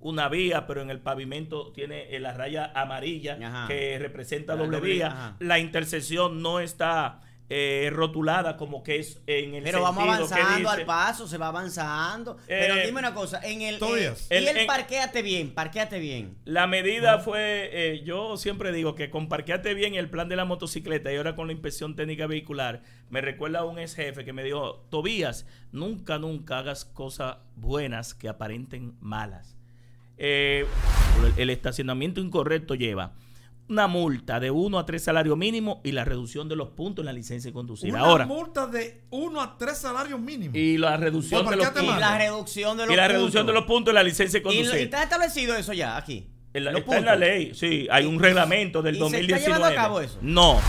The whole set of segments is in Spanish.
una vía, pero en el pavimento tiene eh, la raya amarilla que representa doble vía. La intersección no está eh, rotulada como que es en el Pero vamos avanzando al paso, se va avanzando. pero eh, dime una cosa, en el, eh, y el parqueate bien, parqueate bien. La medida fue, yo siempre digo que con parqueate bien el plan de la motocicleta y ahora con la inspección técnica vehicular, me recuerda a un ex jefe que me dijo, Tobías, nunca, nunca hagas cosas buenas que aparenten malas. el estacionamiento incorrecto lleva una multa de 1 a 3 salarios mínimos y la reducción de los puntos en la licencia de conducir. Una multa de 1 a 3 salarios mínimos. Y la reducción de los puntos. Y la reducción de los puntos. la reducción de los puntos en la licencia de conducir. Y, está establecido eso ya aquí. En la, está en la ley, sí, hay un reglamento del ¿Y 2019. ¿Se a cabo No.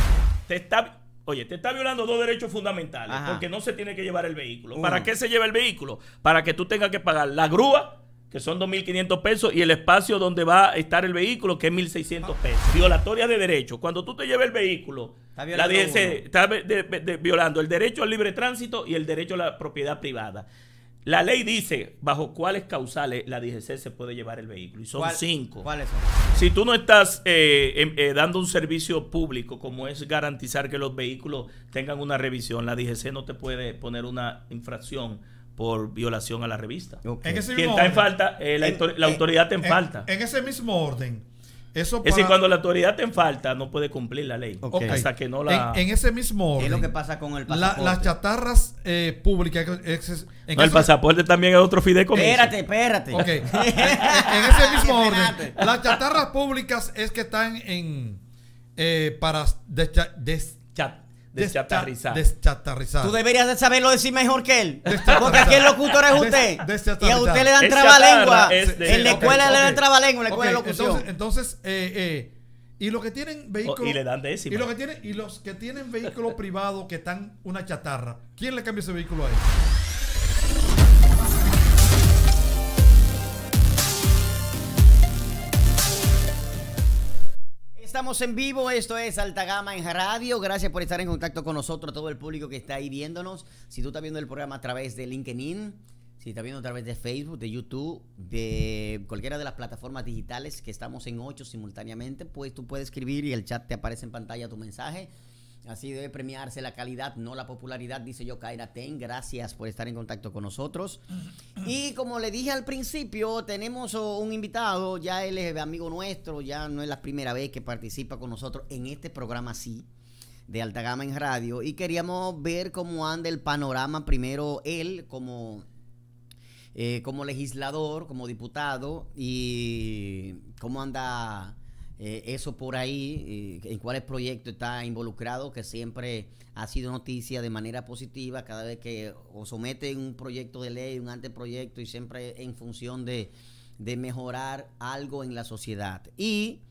Te está Oye, te está violando dos derechos fundamentales porque no se tiene que llevar el vehículo. ¿Para qué se lleva el vehículo? Para que tú tengas que pagar la grúa que son 2.500 pesos, y el espacio donde va a estar el vehículo, que es 1.600 pesos. Violatoria de derecho. Cuando tú te lleves el vehículo, la DGC está violando el derecho al libre tránsito y el derecho a la propiedad privada. La ley dice bajo cuáles causales la DGC se puede llevar el vehículo. Y son cinco. Si tú no estás eh, em, eh, dando un servicio público, como es garantizar que los vehículos tengan una revisión, la DGC no te puede poner una infracción por violación a la revista. En Quien está en falta, eh, la, autoridad está en, falta. En ese mismo orden. Eso Es decir, cuando la autoridad te en falta, no puede cumplir la ley. Hasta que no la. En, ese mismo orden. ¿Qué es lo que pasa con el pasaporte? las chatarras eh, públicas. el pasaporte también es otro fideicomiso. Espérate, espérate. en, ese mismo orden. Las chatarras públicas es que están en. Eh, para descha, Deschatarrizar. Deschatarrizar. Tú deberías de saberlo decir mejor que él. Porque aquí el locutor es usted. y a usted le dan trabalengua. en la escuela le dan trabalengua, Entonces, y los que tienen vehículos. y le dan décima. Y, que y los que tienen vehículos privados que están una chatarra. ¿Quién le cambia ese vehículo a él? Estamos en vivo, esto es Alta Gama en Radio. Gracias por estar en contacto con nosotros, todo el público que está ahí viéndonos. Si tú estás viendo el programa a través de LinkedIn, si estás viendo a través de Facebook, de YouTube, de cualquiera de las plataformas digitales que estamos en ocho simultáneamente, pues tú puedes escribir y el chat te aparece en pantalla tu mensaje Así debe premiarse la calidad, no la popularidad, dice yo, Kaira Ten. Gracias por estar en contacto con nosotros. Y como le dije al principio, tenemos oh, un invitado, ya él es amigo nuestro, ya no es la primera vez que participa con nosotros en este programa, así, de Alta Gama en Radio. Y queríamos ver cómo anda el panorama, primero él como, eh, como legislador, como diputado, y cómo anda eh, eso por ahí, en cuáles proyectos está involucrado, que siempre ha sido noticia de manera positiva cada vez que o somete un proyecto de ley, un anteproyecto, y siempre en función de, de mejorar algo en la sociedad. Y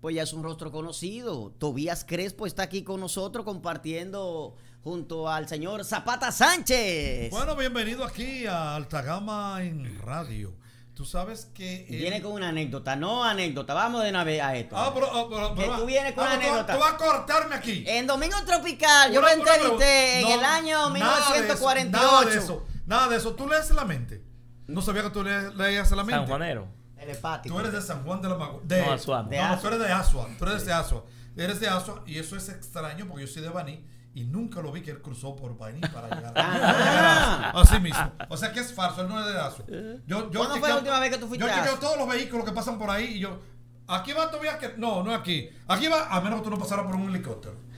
pues ya es un rostro conocido. Tobías Crespo está aquí con nosotros compartiendo junto al señor Zapata Sánchez. Bueno, bienvenido aquí a Alta Gama en Radio. Tú sabes que. viene con una anécdota, no anécdota. Vamos de una vez a esto. Ah, pero, ah, tú vienes con ah, una anécdota. Tú vas a cortarme aquí. En Domingo Tropical, yo lo entrevisté en el año 1948. Nada de, eso, nada de eso. Nada de eso. Tú lees la mente. No sabía que tú le, leías la mente. San Juanero. Tú eres de San Juan de la Mago. De, no, De no, tú eres de Asua. Tú eres de Asua. Eres de Asua y eso es extraño porque yo soy de Baní y nunca lo vi que él cruzó por Bainí para llegar a ah, ah. Así mismo. O sea que es falso. él no es de Aso. Yo, yo ¿Cuándo fue la última vez que tú fuiste? Yo todos los vehículos que pasan por ahí y yo. Aquí va todavía que. No, no aquí. Aquí va, a menos que tú no pasaras por un helicóptero.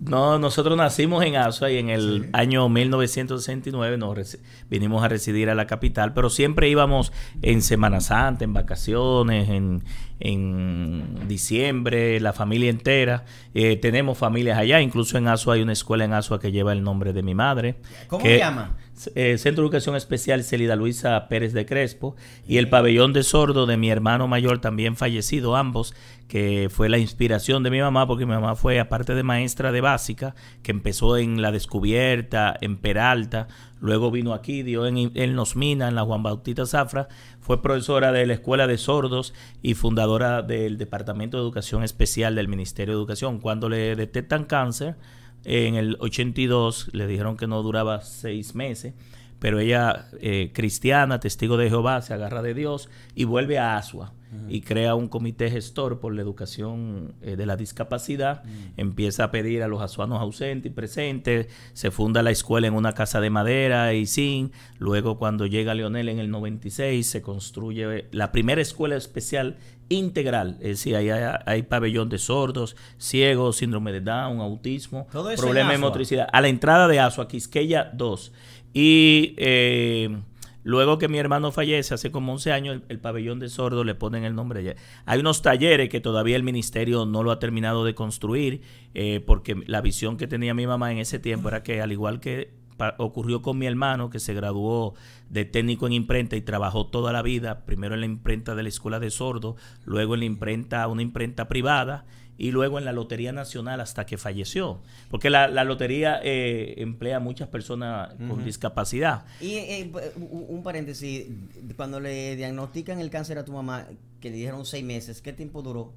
No, nosotros nacimos en Asua y en el año 1969 nos vinimos a residir a la capital, pero siempre íbamos en Semana Santa, en vacaciones, en, en diciembre, la familia entera. Eh, tenemos familias allá, incluso en Asua hay una escuela en Asua que lleva el nombre de mi madre. ¿Cómo se llama? Eh, Centro de Educación Especial Celida Luisa Pérez de Crespo y el pabellón de sordo de mi hermano mayor, también fallecido, ambos, que fue la inspiración de mi mamá, porque mi mamá fue, aparte de maestra de básica, que empezó en La Descubierta, en Peralta, luego vino aquí, dio en, en Los en la Juan Bautista Zafra, fue profesora de la Escuela de Sordos y fundadora del Departamento de Educación Especial del Ministerio de Educación. Cuando le detectan cáncer, en el 82 le dijeron que no duraba seis meses, pero ella, eh, cristiana, testigo de Jehová, se agarra de Dios y vuelve a Asua y crea un comité gestor por la educación eh, de la discapacidad. Mm. Empieza a pedir a los azuanos ausentes y presentes. Se funda la escuela en una casa de madera y sin Luego, cuando llega Leonel en el 96, se construye eh, la primera escuela especial integral. Es decir, hay, hay, pabellón de sordos, ciegos, síndrome de Down, autismo, problemas de motricidad. A la entrada de Asua, Quisqueya 2. Y eh, Luego que mi hermano fallece, hace como 11 años, el, pabellón de sordo le ponen el nombre. Hay unos talleres que todavía el ministerio no lo ha terminado de construir, eh, porque la visión que tenía mi mamá en ese tiempo era que, al igual que ocurrió con mi hermano, que se graduó de técnico en imprenta y trabajó toda la vida, primero en la imprenta de la escuela de sordos, luego en la imprenta, una imprenta privada, y luego en la Lotería Nacional hasta que falleció. Porque la, Lotería eh, emplea a muchas personas con discapacidad. Y eh, un paréntesis, cuando le diagnostican el cáncer a tu mamá, que le dijeron seis meses, ¿qué tiempo duró?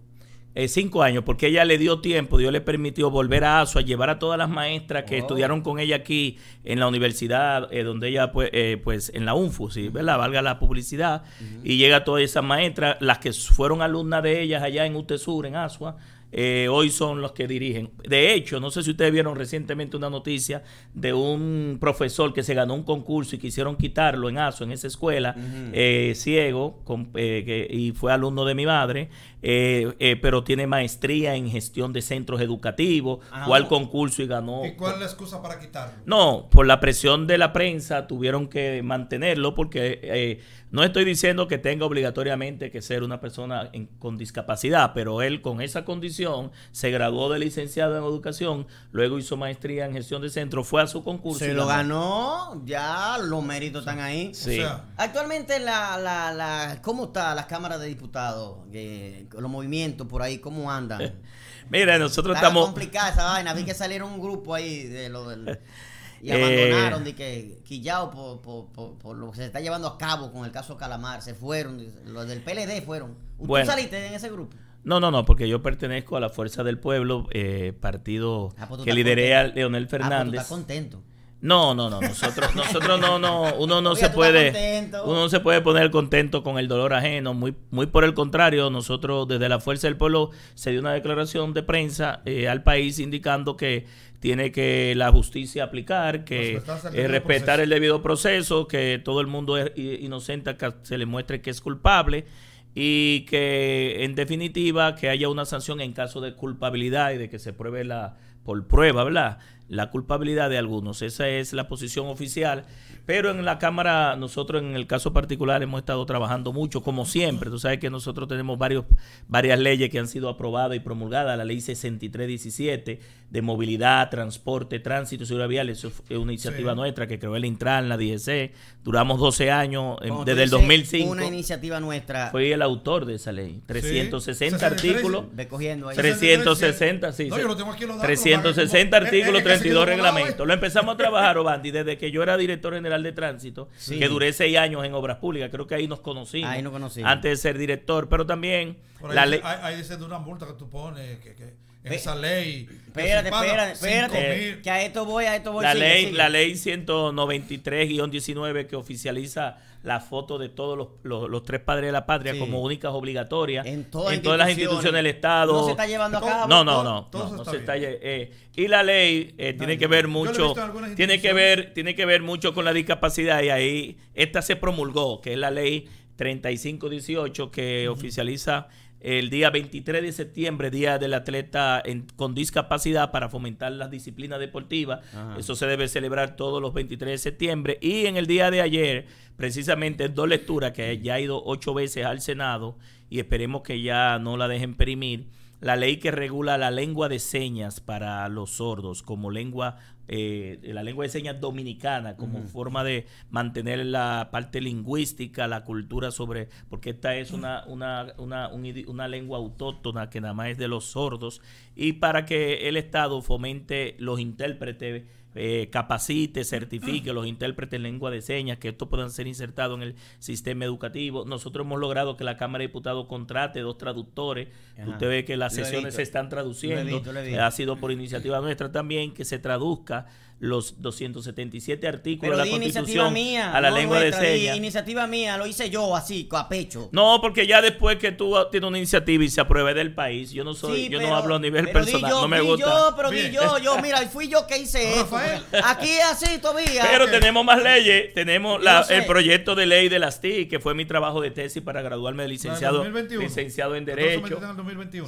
Eh, cinco años, porque ella le dio tiempo, Dios le permitió volver a ASUA, llevar a todas las maestras que oh. estudiaron con ella aquí en la universidad, donde ella, pues, pues, en la UNFU, ¿sí? ¿verdad? Valga la publicidad. Y llega a todas esas maestras, las que fueron alumnas de ellas allá en UTESUR, en ASUA, eh, hoy son los que dirigen. De hecho, no sé si ustedes vieron recientemente una noticia de un profesor que se ganó un concurso y quisieron quitarlo en ASO, en esa escuela, eh, ciego, eh, y fue alumno de mi madre. Eh, eh, pero tiene maestría en gestión de centros educativos, ah, al concurso y ganó. ¿Y cuál es la excusa para quitarlo? No, por la presión de la prensa tuvieron que mantenerlo porque eh, no estoy diciendo que tenga obligatoriamente que ser una persona con discapacidad, pero él con esa condición se graduó de licenciado en educación, luego hizo maestría en gestión de centros, fue a su concurso. Se y lo ganó. ya los méritos están ahí. Actualmente la, la, la, ¿cómo está la cámara de diputados? los movimientos por ahí, ¿cómo andan? Mira, nosotros estamos... complicada esa vaina, vi que salieron un grupo ahí de Y eh, abandonaron, de que quillao por, lo que se está llevando a cabo con el caso Calamar, se fueron, los del PLD fueron. ¿Tú saliste en ese grupo? No, no, no, porque yo pertenezco a la Fuerza del Pueblo, eh, partido ah, pues que lideré a Leonel ah, pues Fernández. Ah, contento. No, no, no, nosotros, nosotros no, no, uno no se puede, uno no se puede poner contento con el dolor ajeno, muy, muy por el contrario, nosotros desde la Fuerza del Pueblo se dio una declaración de prensa eh, al país indicando que tiene que la justicia aplicar, que pues, pues, eh, respetar el debido proceso, que todo el mundo es inocente, que se le muestre que es culpable y que en definitiva que haya una sanción en caso de culpabilidad y de que se pruebe la por prueba, ¿verdad? la culpabilidad de algunos. Esa es la posición oficial pero en la Cámara, nosotros en el caso particular hemos estado trabajando mucho, como siempre. Tú sabes que nosotros tenemos varios, varias leyes que han sido aprobadas y promulgadas. La ley 6317 de movilidad, transporte, tránsito y seguridad vial. Eso es una iniciativa nuestra que creó el Intran, la DGC. Duramos 12 años, desde el 2005. Una iniciativa nuestra. Fue el autor de esa ley. 360 artículos. Recogiendo ahí. 360, sí. No, lo tengo aquí 360 artículos, 32 este reglamentos. Lo empezamos a trabajar, Obandi, desde que yo era director general de Tránsito, que duré seis años en obras públicas. Creo que ahí nos conocimos. Antes de ser director, pero también... Hay la una multa que tú pones, que esa ley. Espérate, espérate, espérate. Que a esto voy, a esto voy. La, ley, la ley 193-19 que oficializa la foto de todos los, tres padres de la patria como únicas obligatorias. En, todas las instituciones del Estado. No se está llevando a cabo. No, no, no. no, se está eh, y la ley eh, tiene que ver mucho. Tiene que ver, tiene que ver mucho con la discapacidad. Y ahí, esta se promulgó, que es la ley 3518, que oficializa el día 23 de septiembre, Día del Atleta con Discapacidad para fomentar las disciplinas deportivas. Eso se debe celebrar todos los 23 de septiembre. Y en el día de ayer, precisamente dos lecturas que ya ha ido ocho veces al Senado y esperemos que ya no la dejen perimir la ley que regula la lengua de señas para los sordos como lengua eh, la lengua de señas dominicana como forma de mantener la parte lingüística, la cultura sobre, porque esta es una, una, una, lengua autóctona que nada más es de los sordos, y para que el Estado fomente los intérpretes eh, capacite, certifique ah. los intérpretes en lengua de señas, que esto puedan ser insertado en el sistema educativo. Nosotros hemos logrado que la Cámara de Diputados contrate dos traductores. Usted ve que las sesiones se están traduciendo. Ha sido por iniciativa nuestra también que se traduzca los 277 artículos de la Constitución mía, a la lengua de señas. Iniciativa mía, lo hice yo así, a pecho. No, porque ya después que tú tienes una iniciativa y se apruebe del país, yo no soy, yo no hablo a nivel personal, no me gusta. Yo, pero di yo, yo, mira, fui yo que hice eso. Aquí así todavía. Pero tenemos más leyes, tenemos el proyecto de ley de las TIC, que fue mi trabajo de tesis para graduarme de licenciado, licenciado en Derecho.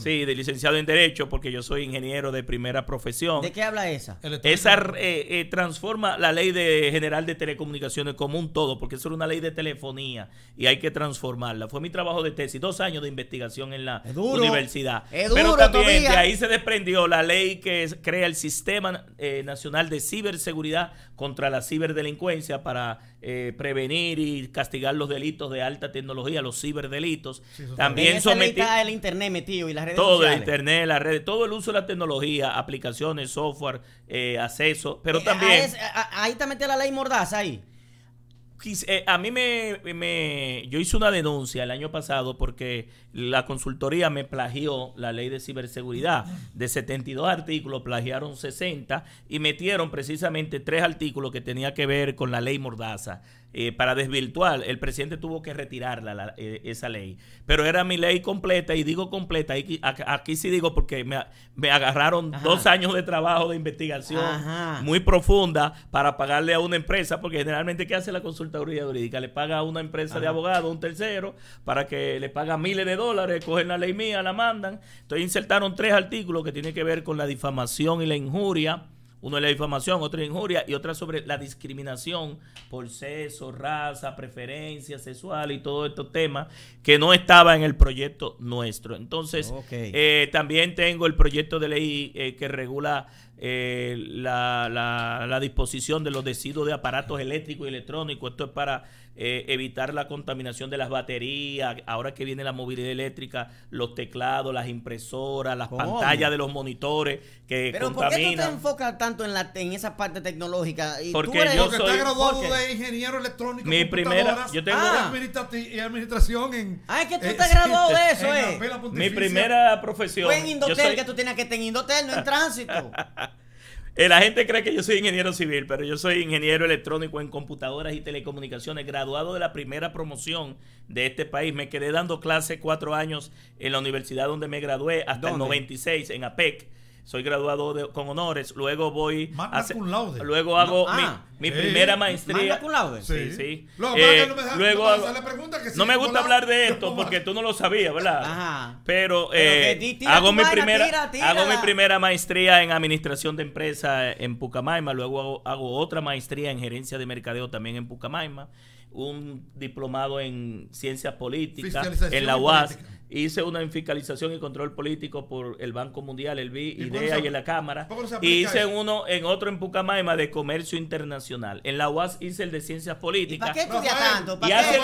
Sí, de licenciado en Derecho, porque yo soy ingeniero de primera profesión. ¿De qué habla esa? Esa eh, eh, transforma la ley de, general de telecomunicaciones como un todo, porque eso era una ley de telefonía y hay que transformarla. Fue mi trabajo de tesis, dos años de investigación en la universidad. Pero también de ahí se desprendió la ley que crea el Sistema eh, Nacional de Ciberseguridad contra la ciberdelincuencia para eh, prevenir y castigar los delitos de alta tecnología, los ciberdelitos. También sometido el internet metido y las redes sociales. todo el internet, las redes, todo el uso de la tecnología, aplicaciones, software, eh, acceso, pero eh, también... ahí, también está la ley mordaza ahí. Eh, a mí me, Yo hice una denuncia el año pasado porque la consultoría me plagió la ley de ciberseguridad. De 72 artículos, plagiaron 60 y metieron precisamente tres artículos que tenía que ver con la ley Mordaza. Eh, para desvirtuar, el presidente tuvo que retirar eh, esa ley. Pero era mi ley completa y digo completa, aquí, sí digo porque me, agarraron dos años de trabajo de investigación muy profunda para pagarle a una empresa, porque generalmente ¿qué hace la consultoría jurídica? Le paga a una empresa de abogados, un tercero, para que le paga miles de dólares, cogen la ley mía, la mandan. Entonces insertaron tres artículos que tienen que ver con la difamación y la injuria uno es la difamación, otra es injuria y otra sobre la discriminación por sexo, raza, preferencia sexual y todos estos temas que no estaba en el proyecto nuestro. Entonces, eh, también tengo el proyecto de ley eh, que regula eh, la, la, la disposición de los residuos de aparatos eléctricos y electrónicos. Esto es para eh, evitar la contaminación de las baterías, ahora que viene la movilidad eléctrica, los teclados, las impresoras, las pantallas de los monitores que Pero ¿por qué tú te enfocas tanto en, la, en esa parte tecnológica? Y porque eres, yo porque soy, graduado de ingeniero electrónico, mi primera, yo tengo ah. y administración en... Ah, es que tú eh, estás graduado de eso, eh. Mi primera profesión. Fue en Indotel, soy, que tú tenías que estar en Indotel, no en tránsito. Eh, la gente cree que yo soy ingeniero civil, pero yo soy ingeniero electrónico en computadoras y telecomunicaciones, graduado de la primera promoción de este país. Me quedé dando clases cuatro años en la universidad donde me gradué, hasta el 96, en APEC soy graduado con honores, luego voy laude. luego hago mi, ah. primera maestría. Sí, sí. luego eh, no, me gusta hablar de esto porque tú no lo sabías, ¿verdad? Pero, hago mi primera hago mi primera maestría en administración de empresas en Pucamaima, luego hago, otra maestría en gerencia de mercadeo también en Pucamaima un diplomado en ciencias políticas en la UAS. Hice una fiscalización y control político por el Banco Mundial, el BI, IDEA y en la Cámara. Y hice uno en otro en Pucamaima de Comercio Internacional. En la UAS hice el de Ciencias Políticas. ¿Y qué tanto? y, hace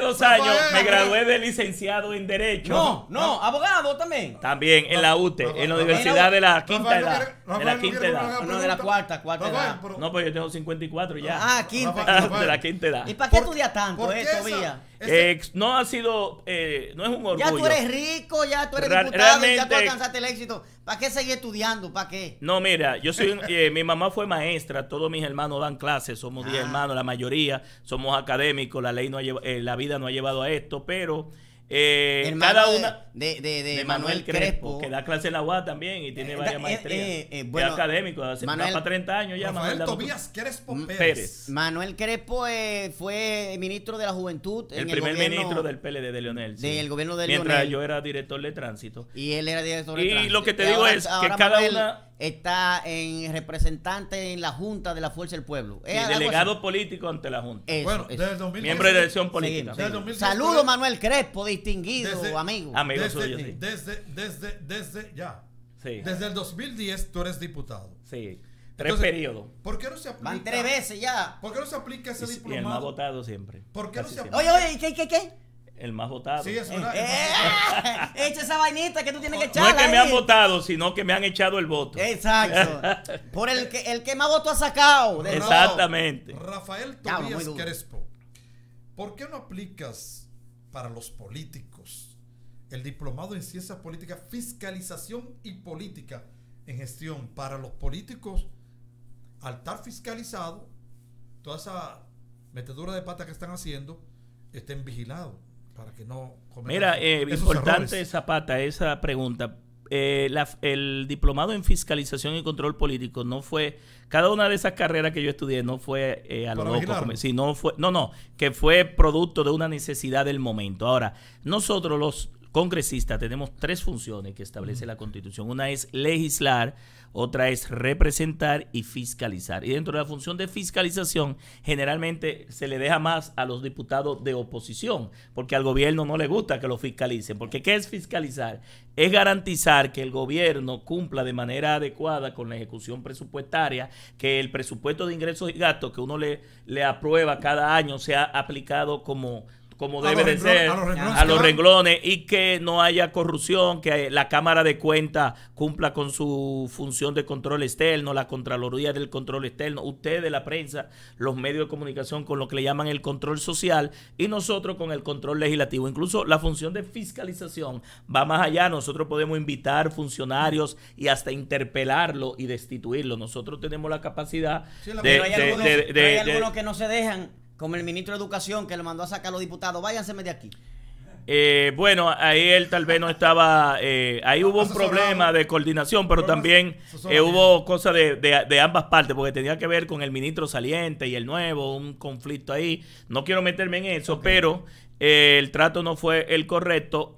dos, años pues, me eh, gradué eh, de eh. licenciado en Derecho. No, no, abogado también. También, en la UTE, en la Universidad de la Quinta Edad. de la Quinta Edad. No, de la cuarta, cuarta edad. No, pues yo tengo 54 ya. Ah, quinta. De la Quinta Edad. ¿Y ah, para qué estudias tanto, eh, Vía? Este- no ha sido, eh, no es un orgullo. Ya tú eres rico, ya tú eres diputado, ya tú alcanzaste el éxito. ¿Para qué seguir estudiando? ¿Para qué? No, mira, yo soy, eh, mi mamá fue maestra, todos mis hermanos dan clases, somos 10 ah. hermanos, la mayoría, somos académicos, la ley no ha eh, la vida no ha llevado a esto, pero... Eh, cada una de, Manuel, Crespo, que da clase en la UAD también y tiene eh, varias eh, maestrías. Eh, eh, bueno, académico, hace más de 30 años ya. Manuel Tobías Crespo mm, Pérez. Manuel Crespo fue ministro de la Juventud. El primer ministro del PLD de Leonel. Mientras yo era director de tránsito. Y él era director de y tránsito. Y lo que te digo es que cada una está en representante en la Junta de la Fuerza del Pueblo. Sí, delegado político ante la Junta. bueno, miembro de dirección política. Saludo Saludos Manuel Crespo, distinguido amigo. Amigo desde, desde, desde, desde, ya. Desde el 2010 tú eres diputado. Sí. Tres periodos. ¿Por qué no se aplica? Van tres veces ya. ¿Por qué no se aplica ese diplomado? votado siempre. ¿Por qué no se aplica? Oye, oye, ¿qué, qué, qué? el más votado. Eh. Eh, echa esa vainita que tú tienes que echar. No es que me han votado, sino que me han echado el voto. Exacto. Por el que, el que más voto ha sacado. Exactamente. Rafael Tobías Crespo, ¿por qué no aplicas para los políticos el diplomado en ciencia política fiscalización y política en gestión para los políticos al estar fiscalizado, toda esa metedura de pata que están haciendo, estén vigilados para que no Mira, eh, importante esa Zapata, esa pregunta. Eh, el diplomado en fiscalización y control político no fue cada una de esas carreras que yo estudié no fue eh, a lo loco no fue no no que fue producto de una necesidad del momento ahora nosotros los congresista tenemos tres funciones que establece la Constitución. Una es legislar, otra es representar y fiscalizar. Y dentro de la función de fiscalización, generalmente se le deja más a los diputados de oposición, porque al gobierno no le gusta que lo fiscalicen. Porque ¿qué es fiscalizar? Es garantizar que el gobierno cumpla de manera adecuada con la ejecución presupuestaria, que el presupuesto de ingresos y gastos que uno le, le aprueba cada año sea aplicado como como debe de ser, a los, renglones, y que no haya corrupción, que la Cámara de Cuentas cumpla con su función de control externo, la Contraloría del control externo, ustedes, la prensa, los medios de comunicación con lo que le llaman el control social y nosotros con el control legislativo. Incluso la función de fiscalización va más allá, nosotros podemos invitar funcionarios y hasta interpelarlo y destituirlo. Nosotros tenemos la capacidad de, de, de... Hay algunos que no se dejan como el ministro de Educación que le mandó a sacar a los diputados, váyanseme de aquí. Eh, bueno, ahí él tal vez no estaba, eh, ahí hubo ah, un problema de coordinación, pero también eh, hubo cosas de, ambas partes, porque tenía que ver con el ministro saliente y el nuevo, un conflicto ahí. No quiero meterme en eso, pero el trato no fue el correcto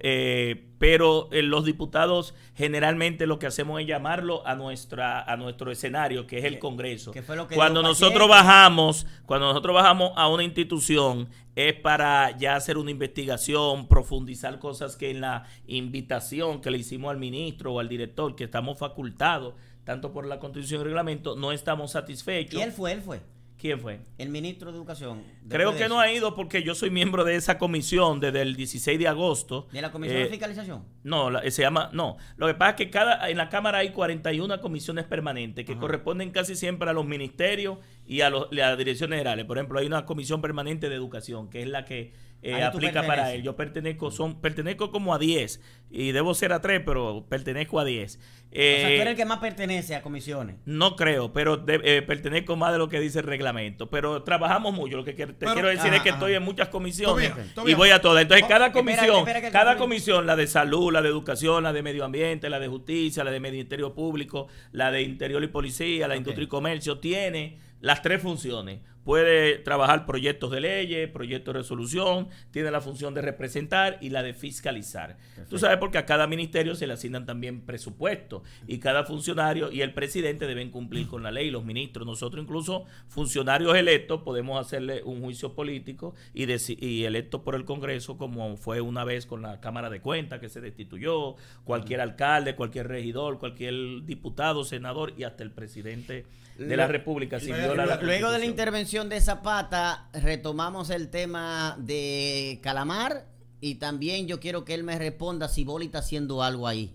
pero eh, los diputados generalmente lo que hacemos es llamarlo a nuestra a nuestro escenario que es el Congreso. cuando nosotros bajamos, cuando nosotros bajamos a una institución es para ya hacer una investigación, profundizar cosas que en la invitación que le hicimos al ministro o al director que estamos facultados tanto por la Constitución y el reglamento no estamos satisfechos. Y él fue, él fue. ¿Quién fue? El ministro de Educación. Creo que no ha ido porque yo soy miembro de esa comisión desde el 16 de agosto. ¿De la Comisión eh, de Fiscalización? No, eh, se llama, no. Lo que pasa es que cada, en la Cámara hay 41 comisiones permanentes que corresponden casi siempre a los ministerios y a, a las direcciones generales. Por ejemplo, hay una comisión permanente de educación que es la que eh, aplica para él. Yo pertenezco, son, pertenezco como a 10 y debo ser a 3, pero pertenezco a 10. Eh, o sea, tú eh, eres el que más pertenece a comisiones. No creo, pero eh, pertenezco más de lo que dice el reglamento. Pero trabajamos mucho. Lo que te quiero decir es que estoy en muchas comisiones y voy a todas. Entonces, oh, cada comisión, cada comisión, la de salud, la de educación, la de medio ambiente, la de justicia, la de ministerio público, la de interior y policía, la de industria y comercio, tiene las tres funciones puede trabajar proyectos de leyes, proyectos de resolución, tiene la función de representar y la de fiscalizar. Tú sabes porque a cada ministerio se le asignan también presupuestos y cada funcionario y el presidente deben cumplir con la ley, los ministros, nosotros incluso funcionarios electos podemos hacerle un juicio político y, y electos por el Congreso como fue una vez con la Cámara de Cuentas que se destituyó, cualquier alcalde, cualquier regidor, cualquier diputado, senador y hasta el presidente de la, República. Si la, la, luego de la intervención de Zapata retomamos el tema de Calamar y también yo quiero que él me responda si Boli está haciendo algo ahí.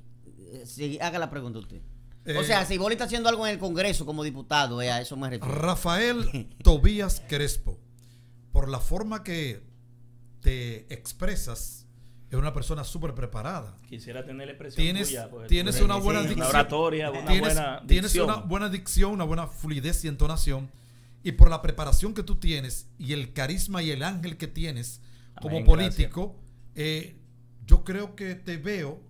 Eh, si, haga la pregunta usted. o eh, sea, si Boli está haciendo algo en el Congreso como diputado, eh, a eso me refiero. Rafael Tobías Crespo, por la forma que te expresas, es una persona súper preparada. Quisiera tenerle expresión tienes, pues, tienes una buena oratoria, una buena Tienes una buena dicción, una buena fluidez y entonación y por la preparación que tú tienes y el carisma y el ángel que tienes como político, eh, yo creo que te veo,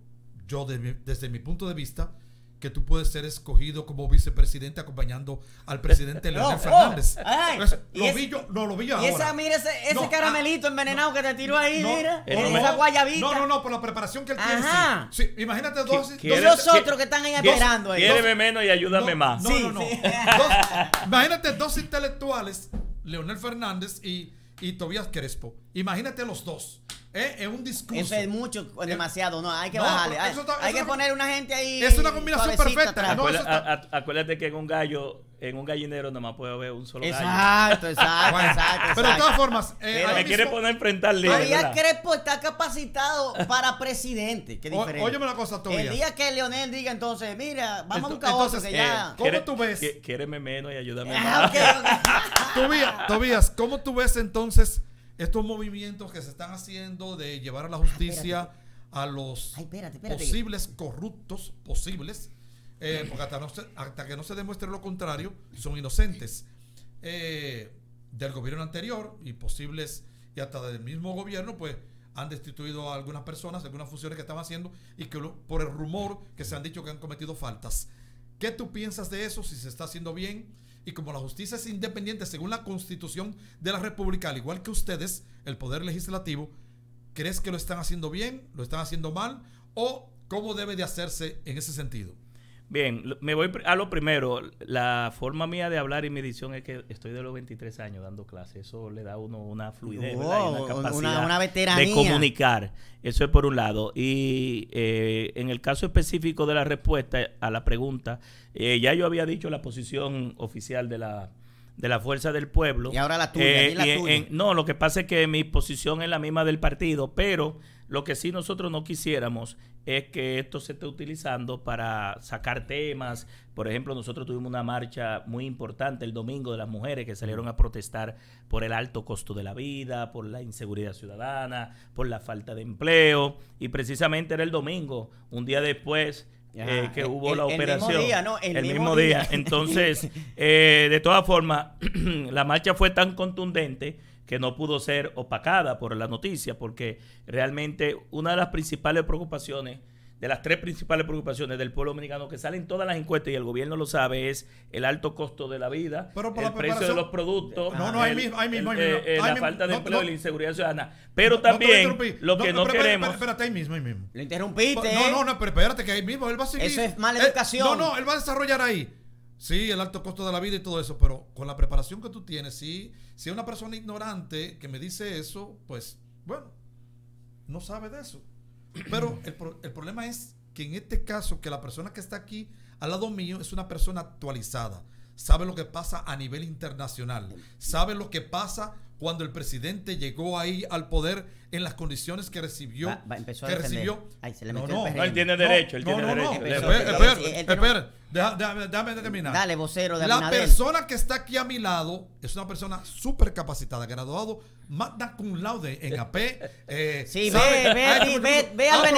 yo desde mi punto de vista, que tú puedes ser escogido como vicepresidente acompañando al eh, presidente eh, Leonel oh, Fernández. Oh, lo yo, no, lo vi yo ahora. mira, ese, ah, caramelito envenenado que te tiró ahí, mira. esa guayabita. No, no, no, por la preparación que él tiene. imagínate dos. Quiere, otros que están ahí esperando. Ahí. menos y ayúdame más. No, no, no. imagínate dos intelectuales, Leonel Fernández y y Tobias Crespo. Imagínate los dos. Es ¿eh? un discurso. es mucho, pues, eh, demasiado, no, hay que bajarle. Hay, que poner una gente ahí. Es una combinación perfecta. Acuérdate, acuérdate que en un gallo en un gallinero nada más puede haber un solo exacto, gallo. Exacto, exacto, exacto. Pero de todas formas, eh, me quiere poner enfrentar Todavía Crespo está capacitado para presidente. Qué diferente. óyeme la cosa todavía. El día que Leonel diga entonces, mira, vamos a buscar otro que eh, ya. ¿Cómo tú ves? Quéreme menos y ayúdame ah, más. Okay, Tobías, ¿cómo tú ves entonces estos movimientos que se están haciendo de llevar a la ah, justicia a los posibles corruptos, posibles? Eh, porque hasta, que no se demuestre lo contrario, son inocentes. Eh, del gobierno anterior y posibles, y hasta del mismo gobierno, pues han destituido a algunas personas, algunas funciones que estaban haciendo y que por el rumor que se han dicho que han cometido faltas. ¿Qué tú piensas de eso? Si se está haciendo bien. Y como la justicia es independiente según la constitución de la República, al igual que ustedes, el Poder Legislativo, ¿crees que lo están haciendo bien? ¿Lo están haciendo mal? ¿O cómo debe de hacerse en ese sentido? Bien, me voy a lo primero. La forma mía de hablar y mi edición es que estoy de los 23 años dando clases. Eso le da a uno una fluidez, y una capacidad de comunicar. Eso es por un lado. Y eh, en el caso específico de la respuesta a la pregunta, eh, ya yo había dicho la posición oficial de la, de la Fuerza del Pueblo. Y ahora la tuya. Eh, la tuya. no, lo que pasa es que mi posición es la misma del partido, pero lo que sí nosotros no quisiéramos es que esto se esté utilizando para sacar temas. Por ejemplo, nosotros tuvimos una marcha muy importante el domingo de las mujeres que salieron a protestar por el alto costo de la vida, por la inseguridad ciudadana, por la falta de empleo. Y precisamente era el domingo, un día después eh, que hubo la operación. El mismo día, ¿no? El, mismo, día. Entonces, eh, de todas formas, la marcha fue tan contundente que no pudo ser opacada por la noticia, porque realmente una de las principales preocupaciones, de las tres principales preocupaciones del pueblo dominicano que salen todas las encuestas y el gobierno lo sabe, es el alto costo de la vida, el precio de los productos, eh, eh, la falta de empleo y la inseguridad ciudadana. Pero también lo que no, queremos... Espérate, ahí mismo, Lo interrumpiste. No, no, ¿eh? no, pero espérate que ahí mismo él va a seguir. Eso es mala educación. no, no, él va a desarrollar ahí. Sí, el alto costo de la vida y todo eso, pero con la preparación que tú tienes, sí, si una persona ignorante que me dice eso, pues bueno, no sabe de eso. Pero el, problema es que en este caso, que la persona que está aquí al lado mío es una persona actualizada, sabe lo que pasa a nivel internacional, sabe lo que pasa cuando el presidente llegó ahí al poder en las condiciones que recibió. recibió. no, no, él tiene derecho, déjame, terminar. Dale, vocero de La persona que está aquí a mi lado es una persona súper capacitada, graduado más cum laude en AP. Eh, sí, ve, ve, ve, ve al ve,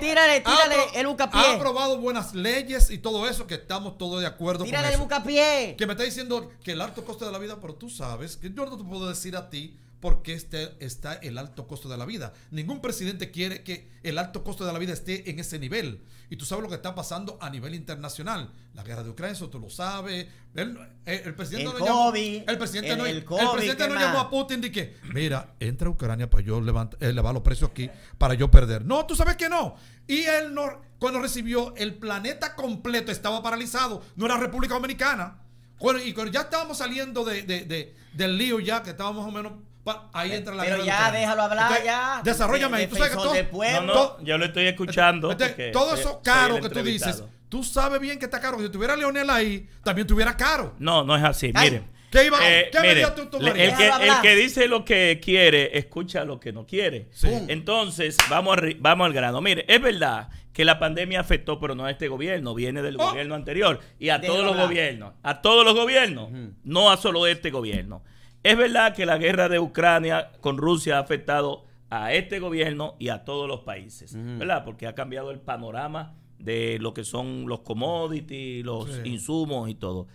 tírale, tírale el bucapié. Ha aprobado buenas leyes y todo eso, que estamos todos de acuerdo tírale el bucapié. Que me está diciendo que el alto coste de la vida, pero tú sabes que yo no te puedo decir a ti porque este está el alto costo de la vida. Ningún presidente quiere que el alto costo de la vida esté en ese nivel. Y tú sabes lo que está pasando a nivel internacional. La guerra de Ucrania, eso tú lo sabes. Eh, el, presidente no, llamó, el presidente no, presidente llamó a Putin y que, mira, entra a Ucrania para yo eh, va a los precios aquí para yo perder. No, tú sabes que no. Y él cuando recibió el planeta completo estaba paralizado. No era República Dominicana. y cuando ya estábamos saliendo del lío ya, que estábamos más o menos ahí entra la Pero ya, déjalo hablar, ya. Desarrollame yo lo estoy escuchando. Este, todo eso caro que tú dices, tú sabes bien que está caro. Si tuviera Leonel ahí, también tuviera caro. No, no es así. Miren. ¿Qué, el, que, dice lo que quiere, escucha lo que no quiere. Entonces, vamos, vamos al grano. Mire, es verdad que la pandemia afectó, pero no a este gobierno, viene del oh. gobierno anterior y a todos los gobiernos. A todos los gobiernos, no a solo este gobierno. Es verdad que la guerra de Ucrania con Rusia ha afectado a este gobierno y a todos los países, ¿verdad? Porque ha cambiado el panorama de lo que son los commodities, los insumos y todo.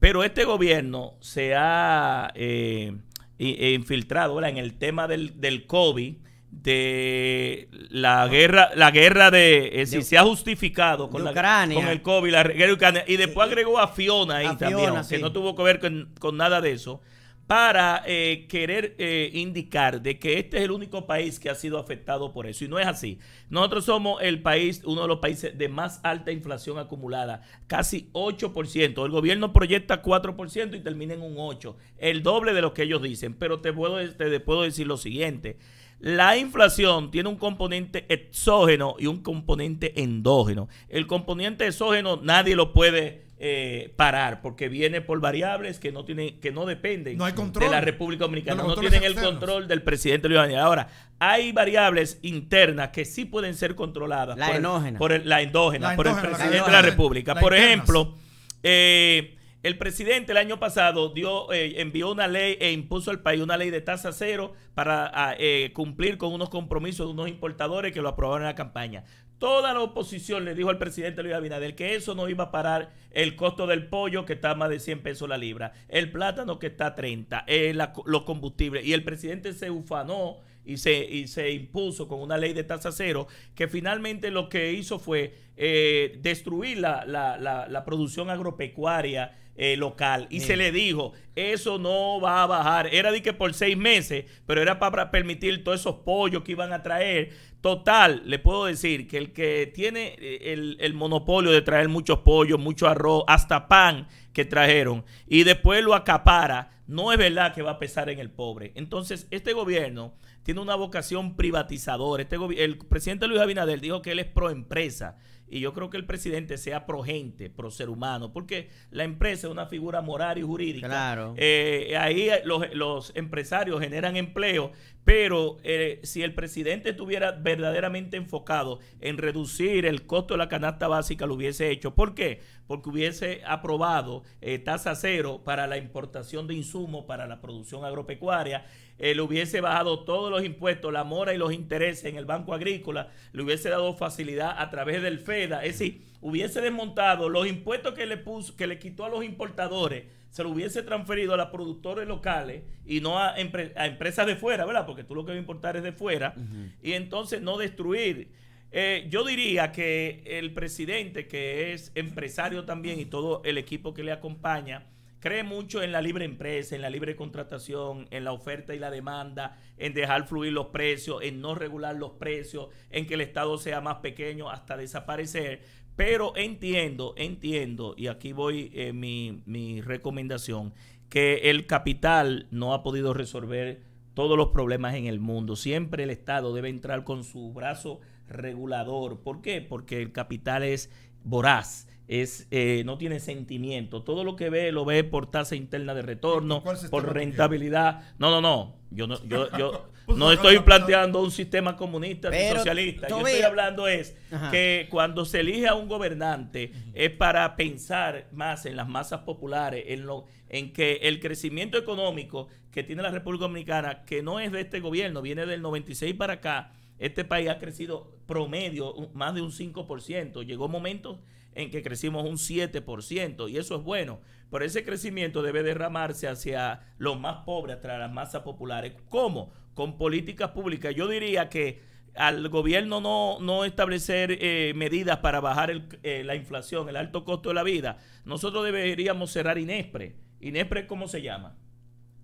Pero este gobierno se ha eh, e infiltrado en el tema del, del COVID, de la ah. guerra, la guerra eh, de, si se ha justificado con, la, con el COVID, la guerra de Ucrania, y después agregó a Fiona ahí también, que no tuvo que ver con nada de eso para eh, querer eh, indicar de que este es el único país que ha sido afectado por eso. Y no es así. Nosotros somos el país, uno de los países de más alta inflación acumulada, casi 8%. El gobierno proyecta 4% y termina en un 8%, el doble de lo que ellos dicen. Pero te puedo, te puedo decir lo siguiente. La inflación tiene un componente exógeno y un componente endógeno. El componente exógeno nadie lo puede eh, parar, porque viene por variables que no tienen, que no dependen de la República Dominicana, no tienen el control del presidente Luis Abinader. Ahora, hay variables internas que sí pueden ser controladas por, la, endógena, por el presidente de la República. por ejemplo, eh, el presidente el año pasado dio, eh, envió una ley e impuso al país una ley de tasa cero para ah, cumplir con unos compromisos de unos importadores que lo aprobaron en la campaña. Toda la oposición le dijo al presidente Luis Abinader que eso no iba a parar el costo del pollo que está más de 100 pesos la libra, el plátano que está a 30, eh, los combustibles. Y el presidente se ufanó y se, se impuso con una ley de tasa cero que finalmente lo que hizo fue eh, destruir la, producción agropecuaria. Eh, local y se le dijo eso no va a bajar era de que por seis meses pero era para permitir todos esos pollos que iban a traer Total, le puedo decir que el que tiene eh, el, monopolio de traer muchos pollos, mucho arroz, hasta pan que trajeron, y después lo acapara, no es verdad que va a pesar en el pobre. Entonces, este gobierno tiene una vocación privatizadora. Este el presidente Luis Abinader dijo que él es pro empresa. Y yo creo que el presidente sea pro gente, pro ser humano, porque la empresa es una figura moral y jurídica. Claro. Eh, ahí eh, los, empresarios generan empleo, pero eh, si el presidente estuviera verdaderamente enfocado en reducir el costo de la canasta básica, lo hubiese hecho. ¿Por qué? Porque hubiese aprobado tasa cero para la importación de insumos para la producción agropecuaria le hubiese bajado todos los impuestos, la mora y los intereses en el Banco Agrícola, le hubiese dado facilidad a través del FEDA, es decir, hubiese desmontado los impuestos que le puso, que le quitó a los importadores, se lo hubiese transferido a los productores locales y no a, empresas de fuera, ¿verdad? Porque tú lo que vas a importar es de fuera, y entonces no destruir. Eh, yo diría que el presidente, que es empresario también y todo el equipo que le acompaña, cree mucho en la libre empresa, en la libre contratación, en la oferta y la demanda, en dejar fluir los precios, en no regular los precios, en que el Estado sea más pequeño hasta desaparecer. Pero entiendo, entiendo, y aquí voy eh, mi, mi recomendación, que el capital no ha podido resolver todos los problemas en el mundo. Siempre el Estado debe entrar con su brazo regulador. ¿Por qué? Porque el capital es voraz es eh, no tiene sentimiento. Todo lo que ve, lo ve por tasa interna de retorno, por rentabilidad. No, no, no. Yo no, yo, pues no estoy planteando un sistema comunista ni socialista. Yo estoy hablando es que cuando se elige a un gobernante es para pensar más en las masas populares, en lo en que el crecimiento económico que tiene la República Dominicana, que no es de este gobierno, viene del 96 para acá, este país ha crecido promedio más de un 5%. Llegó momentos en que crecimos un 7%, y eso es bueno, pero ese crecimiento debe derramarse hacia los más pobres, hacia las masas populares. ¿Cómo? Con políticas públicas. Yo diría que al gobierno no, no establecer eh, medidas para bajar eh, la inflación, el alto costo de la vida, nosotros deberíamos cerrar INESPRE. ¿INESPRE cómo se llama?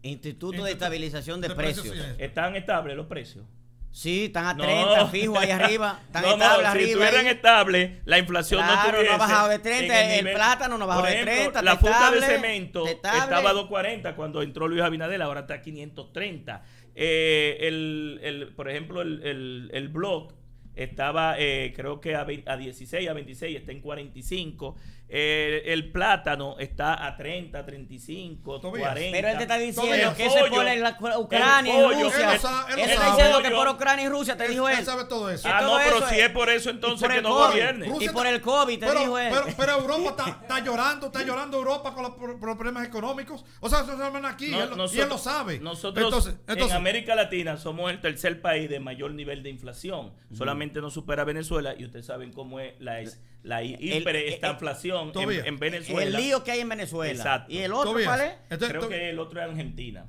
Instituto de Estabilización de, precios. Están estables los precios. Sí, están a 30 fijo ahí arriba. Están no, no, si arriba. estuvieran estables, la inflación no tuviese. no ha de 30. El, plátano no ha bajado de 30. La funda de cemento estaba a 240 cuando entró Luis Abinadel, ahora está a 530. Eh, por ejemplo, el, el, blog estaba, eh, creo que a, a 16, a 26, está en 45. Eh, el plátano está a 30, 35, 40. Pero él te está diciendo que se pone la Ucrania y Rusia. Él, está diciendo que por Ucrania y Rusia, te dijo él. él sabe todo eso. Ah, no, pero si es por eso entonces que no gobierne. y por el COVID, te pero, dijo él. Pero, Europa está, llorando, está llorando Europa con los, problemas económicos. O sea, eso se aquí y, él, lo sabe. Nosotros entonces, entonces, en América Latina somos el tercer país de mayor nivel de inflación. Solamente nos supera Venezuela y ustedes saben cómo es la la hiperestaflación en, en, Venezuela. El lío que hay en Venezuela. ¿Y el otro cuál es? Creo que el otro es Argentina.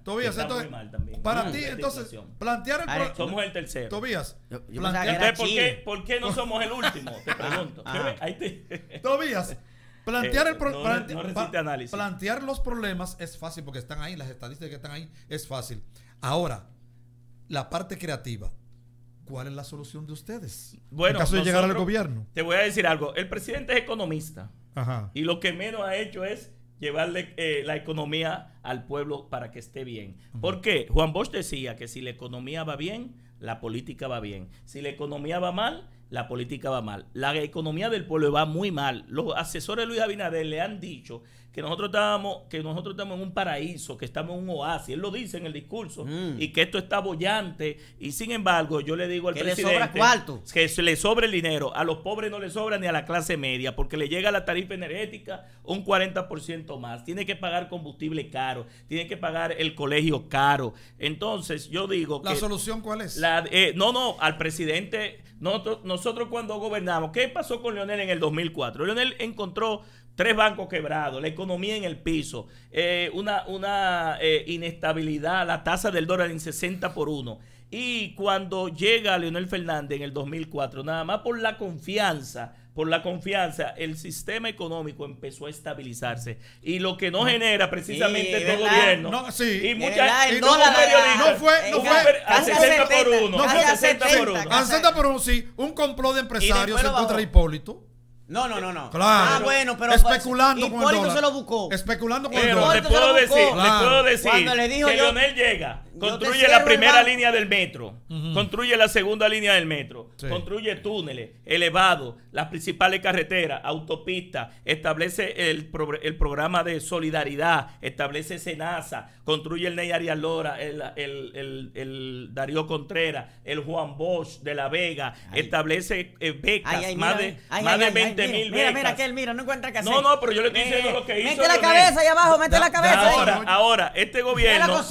Para mm, ti, entonces, plantear el problema. Somos el tercero. Tobías. ¿por, qué, ¿por qué no somos el último? Te ah, pregunto. Ah, plantear, el eh, plantear los problemas es fácil porque están ahí, las estadísticas que están ahí es fácil. Ahora, la parte creativa ¿Cuál es la solución de ustedes? Bueno, en caso de llegar al gobierno. Te voy a decir algo. El presidente es economista. Y lo que menos ha hecho es llevarle eh, la economía al pueblo para que esté bien. Porque Juan Bosch decía que si la economía va bien, la política va bien. Si la economía va mal, la política va mal. La economía del pueblo va muy mal. Los asesores de Luis Abinader le han dicho que nosotros estábamos, que nosotros estamos en un paraíso, que estamos en un oasis. Él lo dice en el discurso mm. y que esto está bollante. Y sin embargo, yo le digo al que presidente le sobra cuarto. que le sobra el dinero. A los pobres no le sobra ni a la clase media, porque le llega la tarifa energética un 40% más. Tiene que pagar combustible caro, tiene que pagar el colegio caro. Entonces, yo digo ¿La solución cuál es? Eh, no, no, al presidente. Nosotros, nosotros cuando gobernamos, ¿qué pasó con Leonel en el 2004? Leonel encontró Tres bancos quebrados, la economía en el piso, eh, una, una eh, inestabilidad, la tasa del dólar en 60 por 1. Y cuando llega Leonel Fernández en el 2004, nada más por la confianza, por la confianza, el sistema económico empezó a estabilizarse. Y lo que no ah, genera precisamente sí, este gobierno. No, sí, y muchas no, fue, no fue a 60 por 1. No fue a 60 por 1. A 60 por 1, sí. Un complot de empresarios en contra de Hipólito. No, no, no, no. Claro. Ah, bueno, pero pues, especulando con el se lo buscó. Especulando con pero puedo decir, Cuando le que yo, Leonel llega, construye la primera línea del metro, construye la segunda línea del metro, construye túneles elevados, las principales carreteras, autopistas, establece el, programa de solidaridad, establece Senasa, construye el Ney Arias Lora, el, Darío Contreras, el Juan Bosch de La Vega, establece eh, becas, más de, más de 20 Mira, mira, aquel, mira, no encuentra que hacer. No, no, pero yo le estoy eh, diciendo lo que hizo. Mete la cabeza ahí abajo, mete la cabeza. Ahora, ahora, este gobierno.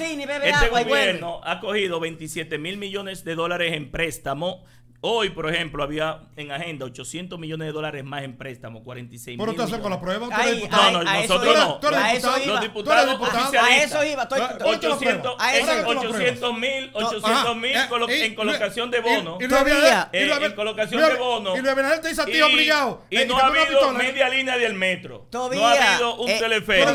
este gobierno ha cogido 27 mil millones de dólares en préstamo Hoy, por ejemplo, había en agenda 800 millones de dólares más en préstamo, 46 ¿Pero usted ¿Pero con la prueba? no, no, nosotros no. los diputados oficialistas. A eso iba. a 800 mil, 800 mil eh, en colocación de bonos Y, y, y, y, en colocación de bonos Y lo te dice a ti obligado. Y no ha habido ¿eh? media línea del metro. No ha habido un eh, teleférico.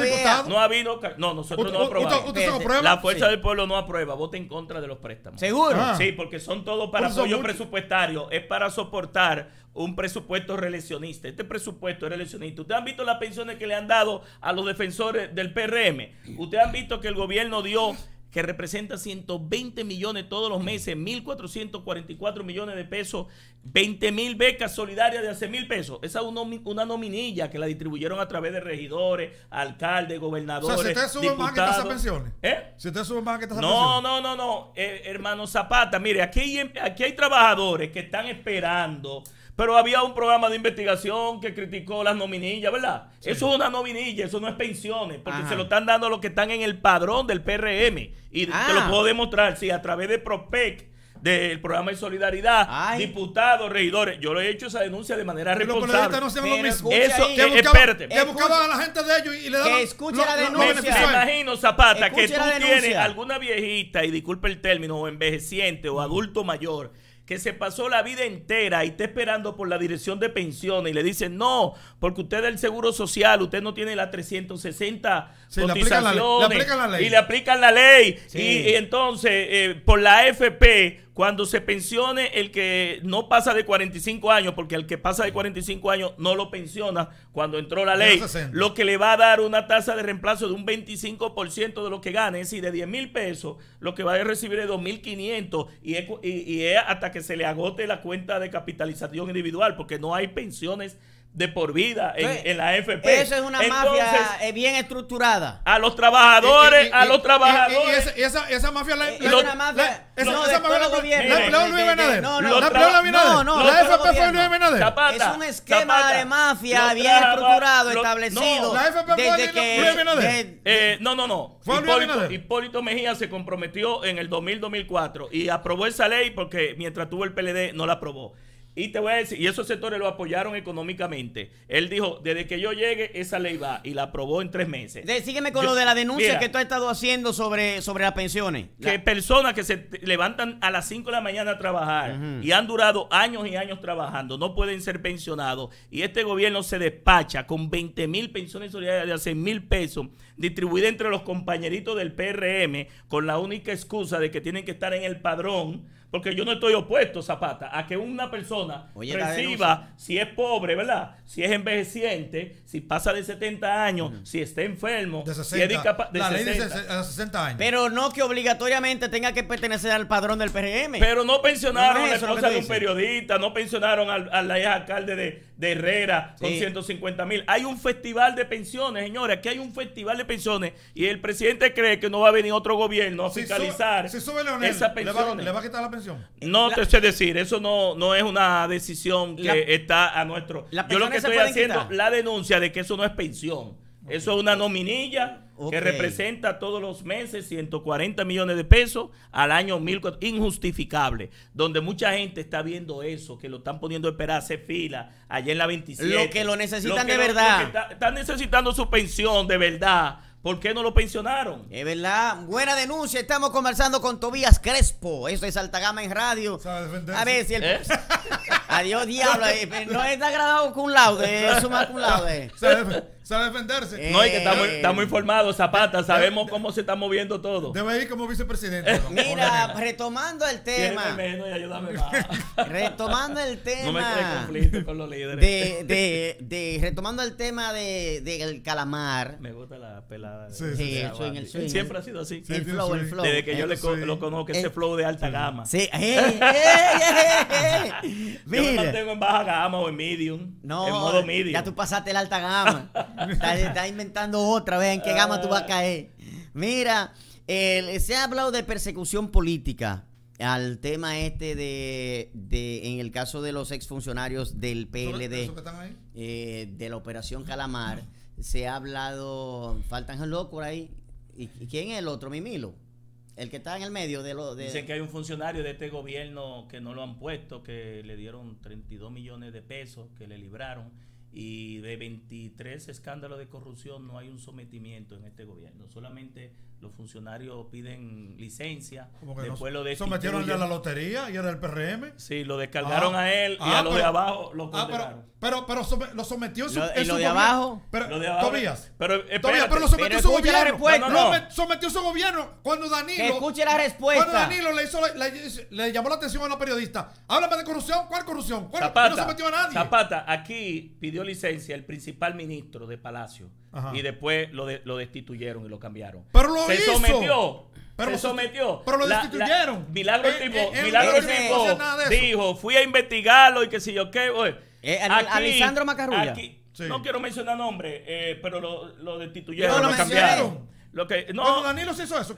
No ha habido... No, nosotros no aprobamos. La Fuerza del Pueblo no aprueba. Vota en contra de los préstamos. ¿Seguro? Ah. Sí, porque son todos para apoyo presupuestario es para soportar un presupuesto reeleccionista. Este presupuesto es reeleccionista. Ustedes han visto las pensiones que le han dado a los defensores del PRM. Ustedes han visto que el gobierno dio que representa 120 millones todos los meses, 1.444 millones de pesos, 20 mil becas solidarias de hace mil pesos. Esa es una, nominilla que la distribuyeron a través de regidores, alcaldes, gobernadores. O si usted sube más que estas pensiones. ¿Eh? Si usted sube más que no, No, no, no, eh, no. hermano Zapata, mire, aquí hay trabajadores que están esperando pero había un programa de investigación que criticó las nominillas, ¿verdad? Eso es una nominilla, eso no es pensiones, porque se lo están dando a los que están en el padrón del PRM. Y te lo ah. puedo demostrar, si a través de PROPEC del programa de solidaridad, diputados, regidores. Yo le he hecho esa denuncia de manera pero lo Eso, espérate. Le a la gente de ellos y le daban. Que escuche la denuncia. Me, imagino, Zapata, que tú tienes alguna viejita, y disculpe el término, o envejeciente o mm. adulto mayor que se pasó la vida entera y está esperando por la dirección de pensiones y le dicen, no, porque usted del Seguro Social, usted no tiene la 360 Le la, ley. Y le aplican la ley. Y, entonces, eh, por la AFP, cuando se pensione el que no pasa de 45 años, porque el que pasa de 45 años no lo pensiona cuando entró la ley, lo que le va a dar una tasa de reemplazo de un 25% de lo que gane, es decir, de 10 mil pesos, lo que va a recibir es 2.500 y y, hasta que se le agote la cuenta de capitalización individual, porque no hay pensiones de por vida en, la FP Eso es una mafia eh, bien estructurada. A los trabajadores, eh, eh, a los trabajadores. Y, esa, esa, mafia la, es una mafia. no, empleó Luis No, no, la FP Luis No, la AFP fue Luis Es un esquema de mafia bien estructurado, establecido. La AFP fue Luis Benader. No, no, no. Hipólito Mejía se comprometió en el 2000-2004 y aprobó esa ley porque mientras tuvo el PLD no la aprobó. Y te voy a decir, y esos sectores lo apoyaron económicamente. Él dijo, desde que yo llegue, esa ley va. Y la aprobó en tres meses. sígueme con lo de la denuncia que tú has estado haciendo sobre, sobre las pensiones. Que personas que se levantan a las 5 de la mañana a trabajar y han durado años y años trabajando, no pueden ser pensionados. Y este gobierno se despacha con 20 mil pensiones solidarias de 6 mil pesos distribuidas entre los compañeritos del PRM con la única excusa de que tienen que estar en el padrón porque yo no estoy opuesto, Zapata, a que una persona si es pobre, ¿verdad? Si es envejeciente, si pasa de 70 años, si está enfermo, si es de 60 años. Pero no que obligatoriamente tenga que pertenecer al padrón del PRM. Pero no pensionaron a la esposa de un periodista, no pensionaron al, alcalde de, Herrera con 150 mil. Hay un festival de pensiones, señores. Aquí hay un festival de pensiones y el presidente cree que no va a venir otro gobierno a fiscalizar la pensión. No te sé decir, eso no, no es una decisión que está a nuestro. Yo lo que estoy haciendo, es la denuncia de que eso no es pensión. Eso es una nominilla que representa todos los meses 140 millones de pesos al año mil injustificable, donde mucha gente está viendo eso, que lo están poniendo a esperar, hacer fila, allá en la 27. Lo que lo necesitan de verdad. están necesitando su pensión de verdad ¿Por qué no lo pensionaron? Es verdad. Buena denuncia. Estamos conversando con Tobías Crespo. Eso es Altagama en radio. A ver si el... ¿Eh? Adiós, diablo. Eh, no está agradado con laude. Es más con laude sabe defenderse. No, y que está eh, muy, está muy Zapata, sabemos cómo se está moviendo todo. Debe ir como vicepresidente. Eh, Mira, retomando el tema. Menos y ayúdame retomando el tema. No me conflicto con los líderes. De, de, retomando el tema de, del calamar. Me gusta la pelada. Sí, sí, Siempre ha sido así. el flow, el flow. Desde que yo le, lo conozco, ese eh, flow de alta gama. Sí, eh, Mira. Yo me mantengo en baja gama o en medium. No, en modo medium. Ya tú pasaste la alta gama. está inventando otra, en qué gama tú vas a ah. caer. Mira, se ha hablado de persecución política al tema este de, en el caso de los exfuncionarios del PLD, eh, de la operación Calamar, se ha hablado, faltan los por ahí. ¿Y, quién es el otro? Mimilo. El que está en el medio de lo Dicen que hay un funcionario de este gobierno que no lo han puesto, que le dieron 32 millones de pesos, que le libraron y de 23 escándalos de corrupción no hay un sometimiento en este gobierno. Solamente los funcionarios piden licencia. Después lo sometieron a la lotería y era el PRM. Sí, lo descargaron ah. a él y ah, a los de abajo lo condenaron. Ah, pero, pero, lo sometió su, en su lo de abajo? Pero, lo de abajo. Tobías. Pero, pero lo sometió su gobierno. No, sometió su gobierno cuando Danilo. escuche la respuesta. Cuando Danilo le, hizo, llamó la atención a los periodista. Háblame de corrupción. ¿Cuál corrupción? ¿Cuál, Zapata, no sometió a nadie. Zapata, aquí pidió licencia el principal ministro de Palacio y después lo, lo destituyeron y lo cambiaron. Pero lo se sometió. Pero se sometió. Pero lo destituyeron. milagro eh, el eh, tipo, milagro tipo dijo, fui a investigarlo y que si yo qué. Eh, Alessandro Macarrulla. No quiero mencionar nombre, pero lo, lo destituyeron. Pero lo, cambiaron. Lo que, no, cuando Danilo se hizo eso,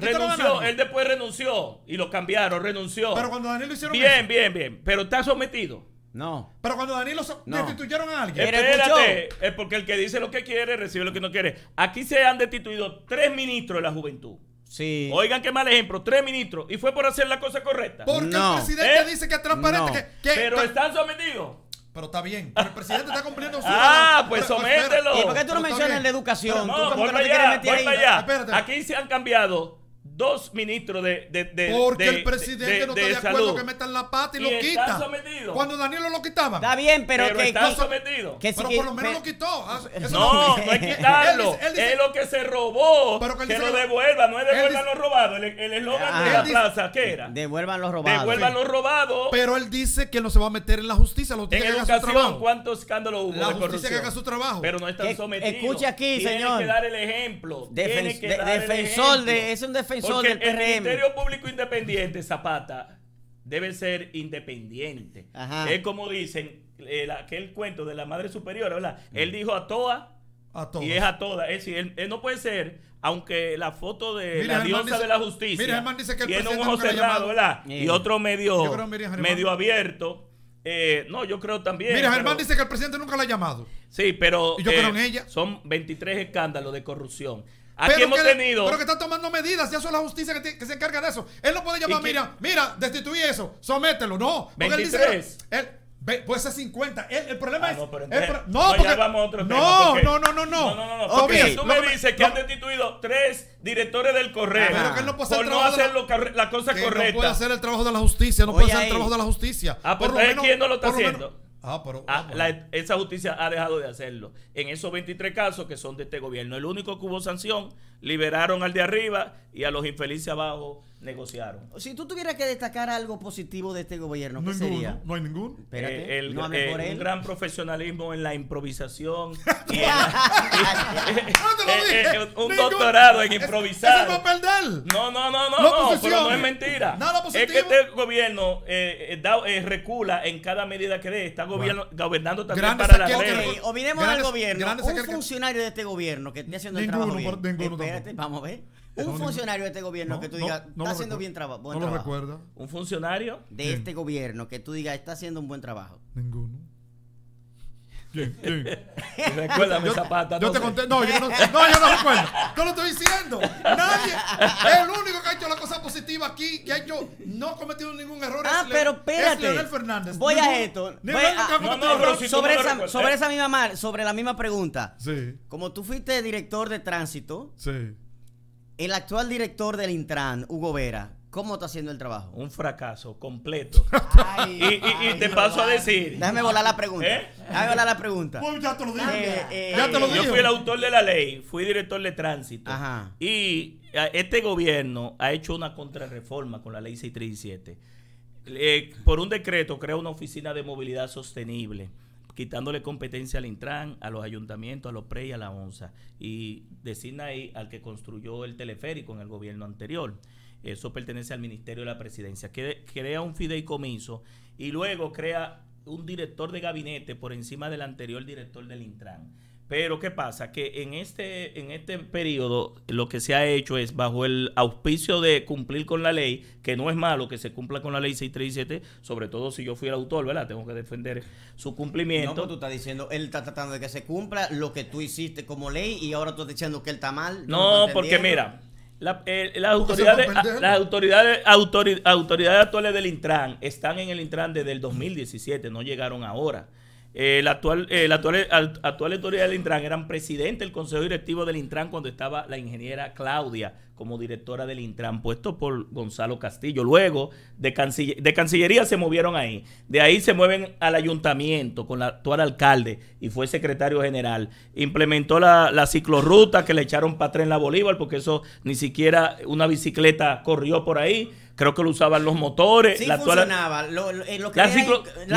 él después renunció y lo cambiaron, renunció. Pero cuando Danilo hicieron eso. Bien, bien, bien. Pero está sometido. No. Pero cuando Danilo no. destituyeron a alguien. es porque el que dice lo que quiere recibe lo que no quiere. Aquí se han destituido tres ministros de la juventud. Sí. Oigan qué mal ejemplo, tres ministros. Y fue por hacer la cosa correcta. Porque el presidente ¿Eh? dice que es transparente. pero están sometidos. Pero está bien. el presidente está cumpliendo su. Ah, pues, pues somételo. ¿Y por qué tú no mencionas la educación? No, tú no te quieres Aquí se han cambiado dos ministros de, de, de Porque el presidente no está de, acuerdo que metan la pata y, lo quita. Sometido. Cuando Danilo lo quitaba. Está bien, pero, que, está sometido. pero por lo menos ah, lo quitó. no, no, es quitarlo. es lo que se robó. Pero que, lo devuelva, no es devuelvan lo robado. El eslogan de ah. la casa plaza, ¿qué era? Devuelvan lo robado. Devuelvan los lo Pero él dice que no se va a meter en la justicia. lo tiene que hacer su trabajo. ¿cuántos escándalos hubo? La justicia que haga su trabajo. Pero no está sometido Escucha aquí, señor. Tiene que dar el ejemplo. Defensor de. Es un defensor porque El Ministerio Público Independiente, Zapata, debe ser independiente. Es como dicen el, eh, aquel cuento de la Madre Superior, ¿verdad? Mm. Él dijo a todas Y es a todas. Es decir, él, no puede ser, aunque la foto de la diosa de la justicia mira, tiene un ojo cerrado, ¿verdad? Y otro medio, medio abierto. Eh, no, yo creo también. Mira, Germán dice que el presidente nunca la ha llamado. Sí, pero. Eh, son 23 escándalos de corrupción. Aquí pero hemos que, tenido. Pero que están tomando medidas, ya son la justicia que, que se encarga de eso. Él no puede llamar, mira, mira, destituí eso, somételo. No, porque 23. él dice. Él, Puede ser 50. El, el problema ah, es. No, no, no, porque, vamos a otro tema, no, no, no, no, no, no. No, no, okay. Tú me dices que han destituido tres directores del correo. Ah, pero que él no puede hacer por no hacer la, la cosa correcta. No puede hacer el trabajo de la justicia. No puede hacer el trabajo de la justicia. Ah, pues lo quién no lo está haciendo? Ah, pero, ah, ah, esa justicia ha dejado de hacerlo. En esos 23 casos que son de este gobierno, el único que hubo sanción, liberaron al de arriba y a los infelices abajo negociaron. Si tú tuvieras que destacar algo positivo de este gobierno, ¿qué sería? No hay ningún. Espérate, eh, el, eh, Un gran profesionalismo en la improvisación. Eh, un doctorado en improvisar. Es, el No, no, no, no, no, pero no es mentira. Es que este gobierno recula en cada medida que dé. Está gobierno, gobernando también para la ley. O miremos al gobierno. Un funcionario de este gobierno que está haciendo el trabajo bien. Espérate, vamos a ver. Un funcionario de este gobierno que tú digas, está haciendo un bien buen trabajo. No lo recuerda. Un funcionario de este gobierno que tú digas, está haciendo un buen trabajo. Ninguno. ¿Quién? Recuérdame Zapata. Yo te No, yo no, yo no recuerdo. Yo lo estoy diciendo. Nadie. Es el único que ha hecho la cosa positiva aquí, que ha hecho. No ha cometido ningún error. Ah, pero espérate. Es Fernández. Voy a esto. sobre, esa, sobre esa misma, sobre la misma pregunta. Sí. Como tú fuiste director de tránsito. Sí el actual director del Intran, Hugo Vera, ¿cómo está haciendo el trabajo? Un fracaso completo. y, te paso a decir. Déjame volar la pregunta. ¿Eh? Déjame volar la pregunta. Pues ya te lo dije. Eh, eh, Yo fui el autor de la ley, fui director de tránsito. Y este gobierno ha hecho una contrarreforma con la ley 637. por un decreto crea una oficina de movilidad sostenible quitándole competencia al Intran, a los ayuntamientos, a los PRE y a la ONSA. Y designa ahí al que construyó el teleférico en el gobierno anterior. Eso pertenece al Ministerio de la Presidencia. crea un fideicomiso y luego crea un director de gabinete por encima del anterior director del Intran pero ¿qué pasa? Que en este, en este periodo lo que se ha hecho es bajo el auspicio de cumplir con la ley, que no es malo que se cumpla con la ley 637, sobre todo si yo fui el autor, ¿verdad? Tengo que defender su cumplimiento. No, tú estás diciendo, él está tratando de que se cumpla lo que tú hiciste como ley y ahora tú estás diciendo que él está mal. No, porque mira, la, eh, ah, las autoridades, las autoridades, autoridades actuales del Intran están en el Intran desde el 2017, no llegaron ahora. Eh, la, actual, eh, actual, actual, autoridad del Intran eran presidente del Consejo Directivo del Intran cuando estaba la ingeniera Claudia como directora del Intran, puesto por Gonzalo Castillo. Luego de, Cancillería se movieron ahí. De ahí se mueven al ayuntamiento con la actual alcalde y fue secretario general. Implementó la, la ciclorruta que le echaron para en la Bolívar porque eso ni siquiera una bicicleta corrió por ahí creo que lo usaban los motores. Sí funcionaba.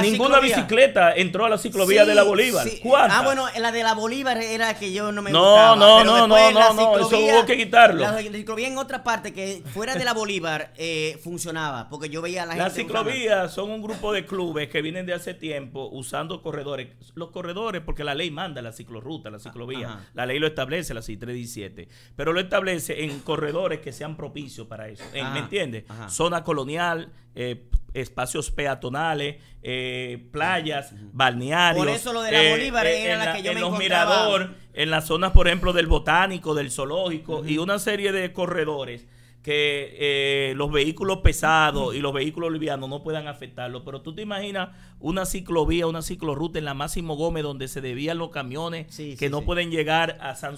ninguna bicicleta entró a la ciclovía de la Bolívar. Ah, bueno, la de la Bolívar era que yo no me no, gustaba. No, no, no, no, no, eso hubo que quitarlo. La ciclovía en otra parte que fuera de la Bolívar eh, funcionaba, porque yo veía a la gente. Las ciclovías son un grupo de clubes que vienen de hace tiempo usando corredores. Los corredores, porque la ley manda la ciclorruta, la ciclovía. Ah, la ley lo establece, la CI 317. Pero lo establece en corredores que sean propicios para eso. Eh, ¿Me ah, entiendes? zona colonial, eh, espacios peatonales, eh, playas, balnearios. Por eso lo de la eh, Bolívar era en la, que yo los en las zonas, por ejemplo, del botánico, del zoológico y una serie de corredores que los vehículos pesados y los vehículos livianos no puedan afectarlo. Pero tú te imaginas una ciclovía, una ciclorruta en la Máximo Gómez donde se debían los camiones que no pueden llegar a San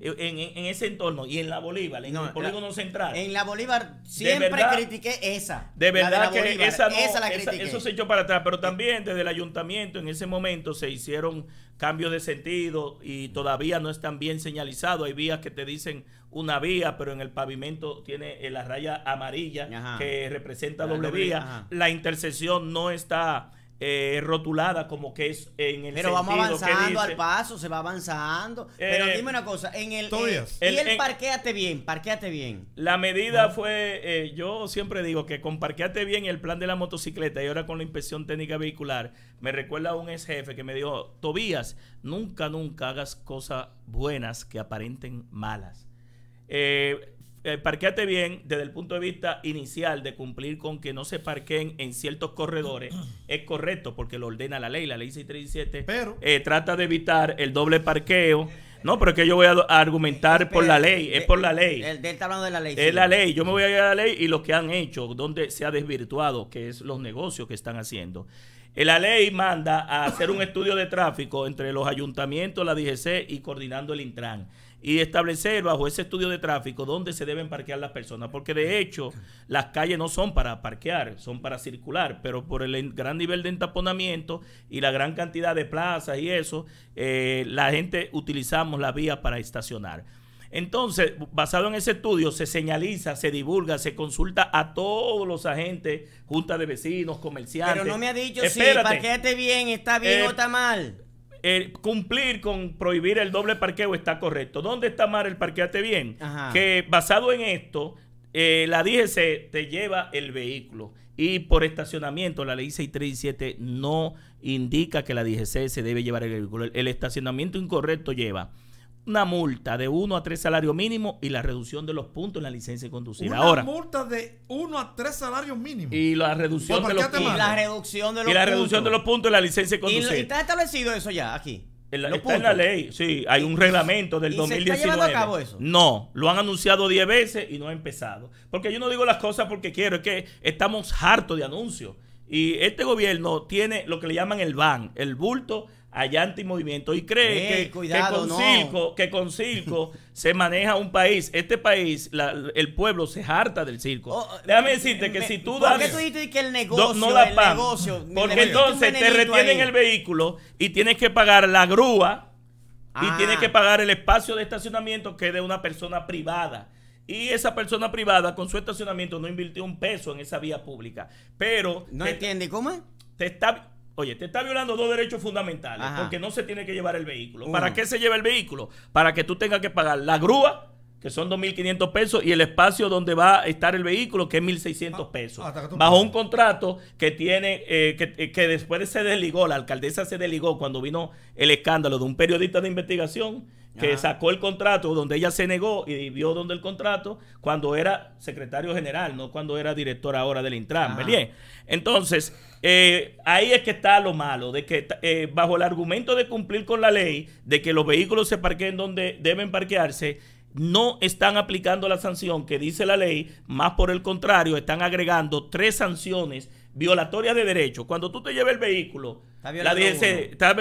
en, ese entorno y en la Bolívar, en el polígono central. En la Bolívar siempre critiqué esa. De verdad que eso se echó para atrás, pero también desde el ayuntamiento en ese momento se hicieron cambios de sentido y todavía no están bien señalizados. Hay vías que te dicen una vía, pero en el pavimento tiene eh, la raya amarilla que representa doble vía. La intersección no está eh, rotulada como que es en el Pero vamos avanzando al paso, se va avanzando. Eh, pero dime una cosa, en el, eh, el bien, parqueate bien. La medida fue, yo siempre digo que con parqueate bien el plan de la motocicleta y ahora con la inspección técnica vehicular, me recuerda a un ex jefe que me dijo, Tobías, nunca, nunca hagas cosas buenas que aparenten malas. Eh, parqueate bien desde el punto de vista inicial de cumplir con que no se parqueen en ciertos corredores es correcto porque lo ordena la ley, la ley 637. Pero eh, trata de evitar el doble parqueo. No, pero es que yo voy a argumentar por la ley, eh, es por la ley. hablando de la ley. Es la ley, yo me voy a ir a la ley y lo que han hecho, donde se ha desvirtuado, que es los negocios que están haciendo. La ley manda a hacer un estudio de tráfico entre los ayuntamientos, la DGC y coordinando el Intran y establecer bajo ese estudio de tráfico dónde se deben parquear las personas, porque de hecho las calles no son para parquear, son para circular, pero por el gran nivel de entaponamiento y la gran cantidad de plazas y eso, eh, la gente utilizamos la vía para estacionar. Entonces, basado en ese estudio, se señaliza, se divulga, se consulta a todos los agentes, junta de vecinos, comerciantes. Pero no me ha dicho Espérate. si bien, está bien o está eh, mal cumplir con prohibir el doble parqueo está correcto. ¿Dónde está mal el parqueate bien? Que basado en esto, eh, la DGC te lleva el vehículo. Y por estacionamiento, la ley 637 no indica que la DGC se debe llevar el vehículo. el estacionamiento incorrecto lleva una multa de 1 a 3 salarios mínimos y la reducción de los puntos en la licencia de conducir. Una multa de 1 a 3 salarios mínimos. Y la reducción de los puntos. Y la reducción de los puntos. en la licencia de conducir. Y, está establecido eso ya aquí. está en la ley, sí, hay un reglamento del ¿Y ¿Se está llevando a cabo eso? No, lo han anunciado 10 veces y no ha empezado. Porque yo no digo las cosas porque quiero, es que estamos hartos de anuncios. Y este gobierno tiene lo que le llaman el BAN, el bulto allá movimiento y cree eh, que, con circo, que con se maneja un país. Este país, el pueblo se harta del circo. Oh, Déjame decirte eh, que si tú das... ¿Por qué tú dices que el negocio, no da Porque entonces te retienen el vehículo y tienes que pagar la grúa y ah. tienes que pagar el espacio de estacionamiento que es de una persona privada. Y esa persona privada con su estacionamiento no invirtió un peso en esa vía pública. Pero... No entiende, ¿cómo Te está Oye, te está violando dos derechos fundamentales porque no se tiene que llevar el vehículo. ¿Para uh. qué se lleva el vehículo? Para que tú tengas que pagar la grúa, que son 2.500 pesos, y el espacio donde va a estar el vehículo, que es 1.600 ah, pesos. bajo un contrato que tiene, eh, que, eh, que después se desligó, la alcaldesa se desligó cuando vino el escándalo de un periodista de investigación que sacó el contrato donde ella se negó y vio donde el contrato cuando era secretario general, no cuando era directora ahora del Intran, Entonces, eh, ahí es que está lo malo, de que eh, bajo el argumento de cumplir con la ley, de que los vehículos se parquen donde deben parquearse, no están aplicando la sanción que dice la ley, más por el contrario, están agregando tres sanciones violatoria de derechos. Cuando tú te lleves el vehículo, la DGC está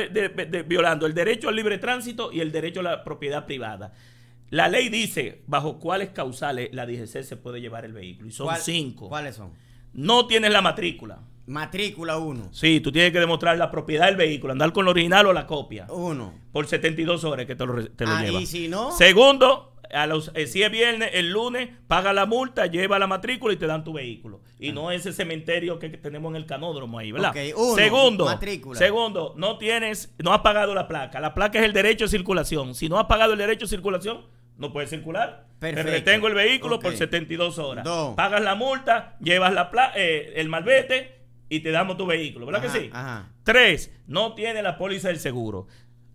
violando el derecho al libre tránsito y el derecho a la propiedad privada. La ley dice bajo cuáles causales la DGC se puede llevar el vehículo. Y son cinco. ¿Cuáles son? No tienes la matrícula. Matrícula 1. Sí, tú tienes que demostrar la propiedad del vehículo, andar con el original o la copia. Uno. Por 72 horas que te lo, te ah, Y si no. Segundo, a los, eh, si es viernes, el lunes, paga la multa, lleva la matrícula y te dan tu vehículo. Y ah. no ese cementerio que, tenemos en el canódromo ahí, ¿verdad? segundo, segundo, no tienes, no has pagado la placa. La placa es el derecho de circulación. Si no has pagado el derecho de circulación, no puedes circular. Pero tengo retengo el vehículo por 72 horas. Pagas la multa, llevas la eh, el malvete y te damos tu vehículo, ¿verdad que sí? Tres, no tiene la póliza del seguro.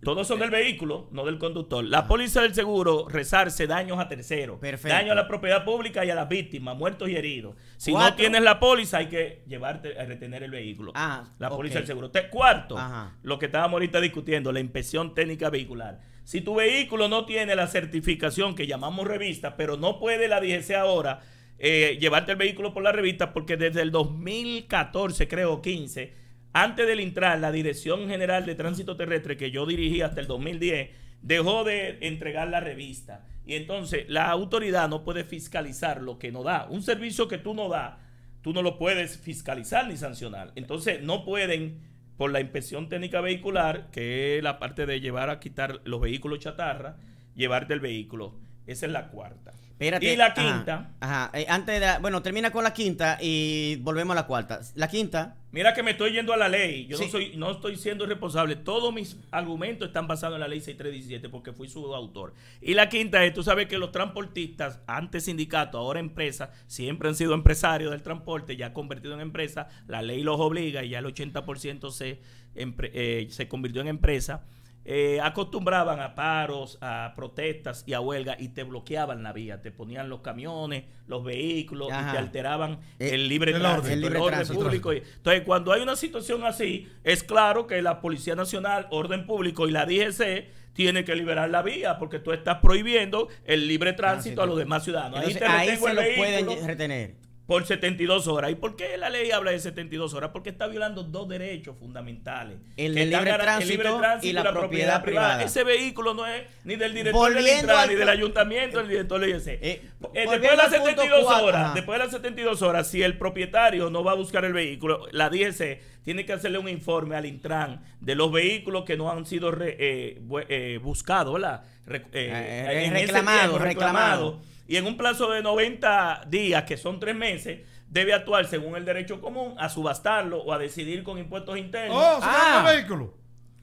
Todos son del vehículo, no del conductor. La póliza del seguro rezarse daños a terceros, Perfecto. daño a la propiedad pública y a las víctimas, muertos y heridos. Si no tienes la póliza, hay que llevarte a retener el vehículo. Ah, la póliza del seguro. Te, cuarto, lo que estábamos ahorita discutiendo, la inspección técnica vehicular. Si tu vehículo no tiene la certificación que llamamos revista, pero no puede la DGC ahora eh, llevarte el vehículo por la revista, porque desde el 2014, creo, 15 antes del entrar, la Dirección General de Tránsito Terrestre, que yo dirigí hasta el 2010, dejó de entregar la revista. Y entonces la autoridad no puede fiscalizar lo que no da. Un servicio que tú no das, tú no lo puedes fiscalizar ni sancionar. Entonces no pueden, por la inspección técnica vehicular, que es la parte de llevar a quitar los vehículos chatarra, llevarte el vehículo. Esa es la cuarta. Y la quinta. Ajá, eh, antes bueno, termina con la quinta y volvemos a la cuarta. La quinta. Mira que me estoy yendo a la ley. Yo no soy, no estoy siendo responsable. Todos mis argumentos están basados en la ley 6317 porque fui su autor. Y la quinta es, tú sabes que los transportistas, antes sindicato, ahora empresa, siempre han sido empresarios del transporte, ya convertido en empresa. La ley los obliga y ya el 80% se, eh, se convirtió en empresa. Eh, acostumbraban a paros, a protestas y a huelgas y te bloqueaban la vía, te ponían los camiones, los vehículos y te alteraban eh, el, libre tránsito, el, orden Entonces, cuando hay una situación así, es claro que la Policía Nacional, Orden Público y la DGC tiene que liberar la vía porque tú estás prohibiendo el libre tránsito, a los demás ciudadanos. ahí se pueden retener por 72 horas. ¿Y por qué la ley habla de 72 horas? Porque está violando dos derechos fundamentales. El, libre, tránsito y la, propiedad, privada. Ese vehículo no es ni del director del Intran, ni del ayuntamiento, ni director eh, eh, del IEC. después de las 72 horas, después de las 72 horas, si el propietario no va a buscar el vehículo, la DGC tiene que hacerle un informe al Intran de los vehículos que no han sido eh, buscados, reclamados, Reclamado y en un plazo de 90 días, que son tres meses, debe actuar según el derecho común a subastarlo o a decidir con impuestos internos. Oh, se ah. con el vehículo.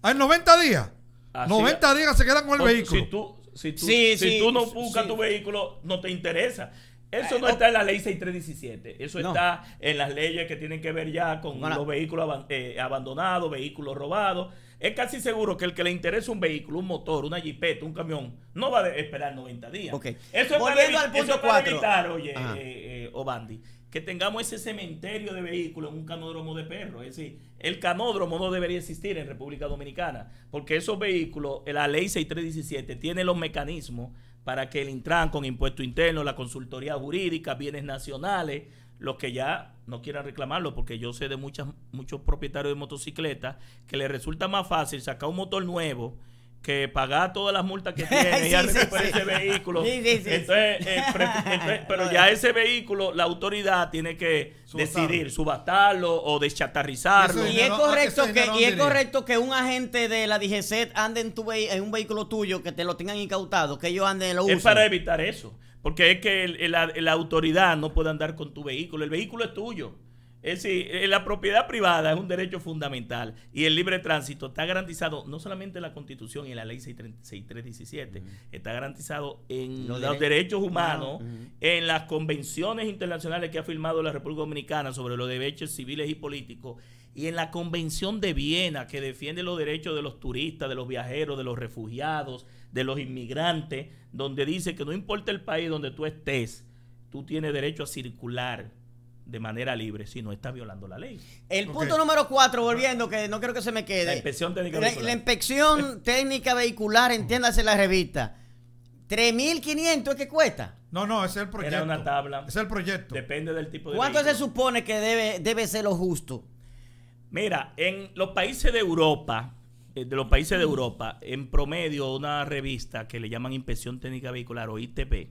En 90 días. 90 días se quedan con el vehículo. Si tú, si tú, si tú no buscas tu vehículo, no te interesa. Eso no eh, está en la ley 6317. Eso está en las leyes que tienen que ver ya con los vehículos eh, abandonados, vehículos robados es casi seguro que el que le interesa un vehículo, un motor, una jipeta, un camión, no va a esperar 90 días. Eso es Volviendo al punto 4. oye, eh, eh, Obandi, que tengamos ese cementerio de vehículos en un canódromo de perros. Es decir, el canódromo no debería existir en República Dominicana, porque esos vehículos, eh, la ley 6317 tiene los mecanismos para que el Intran con impuesto interno, la consultoría jurídica, bienes nacionales, los que ya no quiera reclamarlo, porque yo sé de muchas, muchos propietarios de motocicletas que les resulta más fácil sacar un motor nuevo que pagar todas las multas que tiene y recuperar ese vehículo. pero ya ese vehículo, la autoridad tiene que decidir subastarlo o deschatarrizarlo. Y, es, ah, correcto que, es correcto que un agente de la DGC ande en, en un vehículo tuyo, que te lo tengan incautado, que ellos anden en lo Es para evitar eso. Porque es que la autoridad no puede andar con tu vehículo. El vehículo es tuyo. Es decir, eh, la propiedad privada es un derecho fundamental y el libre tránsito está garantizado no solamente en la Constitución y en la Ley 6317, está garantizado en los, derechos humanos, ah, en las convenciones internacionales que ha firmado la República Dominicana sobre los derechos civiles y políticos y en la Convención de Viena, que defiende los derechos de los turistas, de los viajeros, de los refugiados, de los inmigrantes, donde dice que no importa el país donde tú estés, tú tienes derecho a circular de manera libre si no estás violando la ley. El punto número cuatro, volviendo, que no creo que se me quede. La inspección técnica vehicular. inspección técnica vehicular, entiéndase la revista. 3.500 es que cuesta. No, no, es el proyecto. Era una tabla. Es el proyecto. Depende del tipo de ¿Cuánto se supone que debe, debe ser lo justo? Mira, en los países de Europa, eh, de los países de Europa, en promedio una revista que le llaman Inspección Técnica Vehicular o ITP,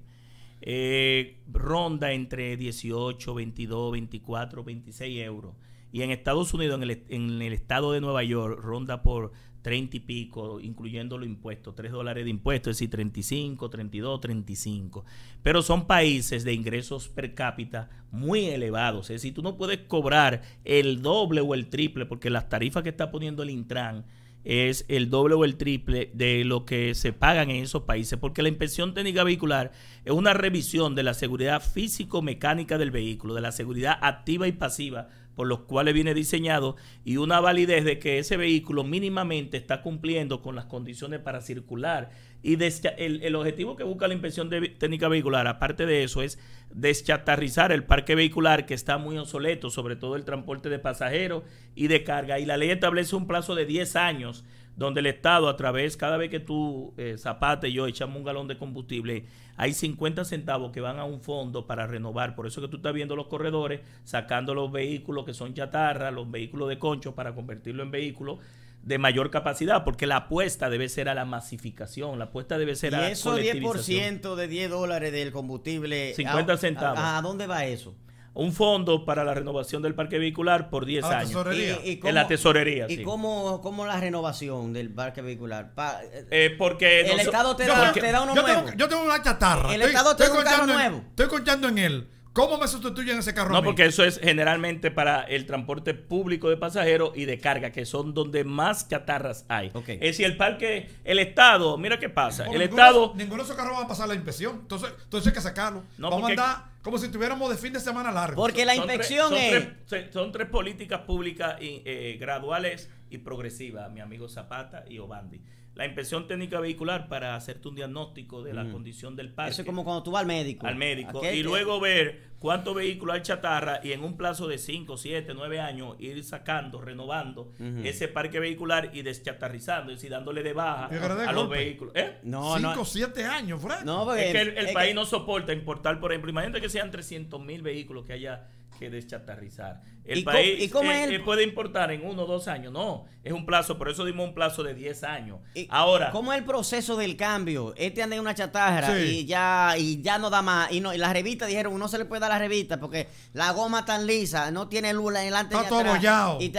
eh, ronda entre 18, 22, 24, 26 euros. Y en Estados Unidos, en el, en el estado de Nueva York, ronda por 30 y pico, incluyendo los impuestos, 3 dólares de impuestos, es decir, 35, 32, 35. Pero son países de ingresos per cápita muy elevados, es decir, tú no puedes cobrar el doble o el triple, porque las tarifas que está poniendo el Intran es el doble o el triple de lo que se pagan en esos países, porque la inspección técnica vehicular es una revisión de la seguridad físico-mecánica del vehículo, de la seguridad activa y pasiva por los cuales viene diseñado y una validez de que ese vehículo mínimamente está cumpliendo con las condiciones para circular. Y el, el, objetivo que busca la inspección de técnica vehicular, aparte de eso, es deschatarrizar el parque vehicular que está muy obsoleto, sobre todo el transporte de pasajeros y de carga. Y la ley establece un plazo de 10 años donde el Estado a través, cada vez que tú, eh, y yo echamos un galón de combustible, hay 50 centavos que van a un fondo para renovar. Por eso que tú estás viendo los corredores sacando los vehículos que son chatarra, los vehículos de concho para convertirlo en vehículos de mayor capacidad, porque la apuesta debe ser a la masificación, la apuesta debe ser a la eso 10% de 10 dólares del combustible. 50 centavos. a dónde va eso? un fondo para la renovación del parque vehicular por 10 años. ¿Y, en la tesorería. ¿Y cómo, cómo, la renovación del parque vehicular? Eh, eh, porque el Estado te, da, uno nuevo. yo tengo una chatarra. El Estado te da un carro nuevo. estoy contando en él. ¿Cómo me sustituyen ese carro? No, porque eso es generalmente para el transporte público de pasajeros y de carga, que son donde más catarras hay. Es eh, decir, el parque, el Estado, mira qué pasa. el Estado. Ninguno de esos carros va a pasar la inspección. Entonces, entonces hay que sacarlo. Vamos a andar como si tuviéramos de fin de semana largo. Porque la inspección es. son tres políticas públicas eh, graduales y progresivas, mi amigo Zapata y Obandi la inspección técnica vehicular para hacerte un diagnóstico de la condición del parque. Eso es como cuando tú vas al médico. Al médico. y luego ver cuántos vehículos hay chatarra y en un plazo de 5, 7, 9 años ir sacando, renovando ese parque vehicular y deschatarrizando, y decir, dándole de baja a, los vehículos. ¿Eh? No, 5, 7 años, Frank. es que el, país no soporta importar, por ejemplo, imagínate que sean 300 mil vehículos que haya que deschatarrizar El país ¿y eh, eh, puede importar en uno o dos años. No, es un plazo, por eso dimos un plazo de 10 años. Ahora. ¿Cómo es el proceso del cambio? Este anda en una chatarra y ya y ya no da más. Y, no, y la revista dijeron, no se le puede dar la revista porque la goma tan lisa, no tiene luz delante. Está y todo atrás, Y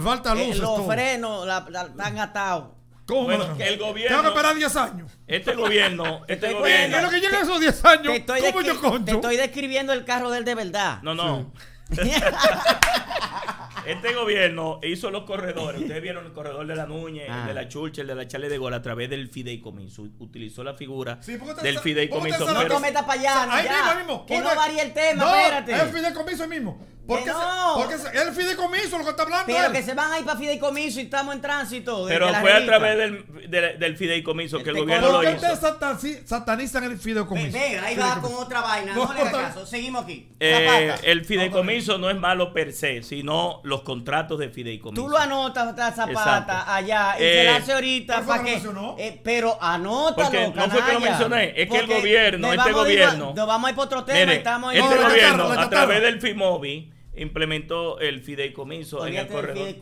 Falta luz. Eh, los frenos están atados. ¿Cómo bueno, el gobierno. Tengo que 10 años. Este gobierno. Este eh, eh, gobierno. Es lo que esos 10 años. estoy, describiendo el carro del de verdad. No, no. este gobierno hizo los corredores. Ustedes vieron el corredor de la Nuñez, ah. el de la Chulcha, el de la Chale de Gol a través del fideicomiso. Utilizó la figura del fideicomiso. No te allá. Ahí mismo, mismo. Que no varía el tema, no, espérate. El fideicomiso mismo. Porque, no. porque es el fideicomiso lo que está hablando. Pero que se van ahí ir para fideicomiso y estamos en tránsito. Eh, pero fue a través del, del, fideicomiso que el este gobierno lo hizo. ¿Por qué satanizan el fideicomiso? Venga, ahí va con otra vaina. No, le caso. Seguimos aquí. Eh, el fideicomiso no es malo per se, sino lo los contratos de fideicomiso. Tú lo anotas, Zapata, allá, y se hace eh, ahorita. Para que, eh, pero anótalo, Porque no fue que lo mencioné, es que el gobierno, este gobierno... nos vamos a ir por otro tema, estamos Este gobierno, a través del FIMOBI implementó el fideicomiso en el corredor.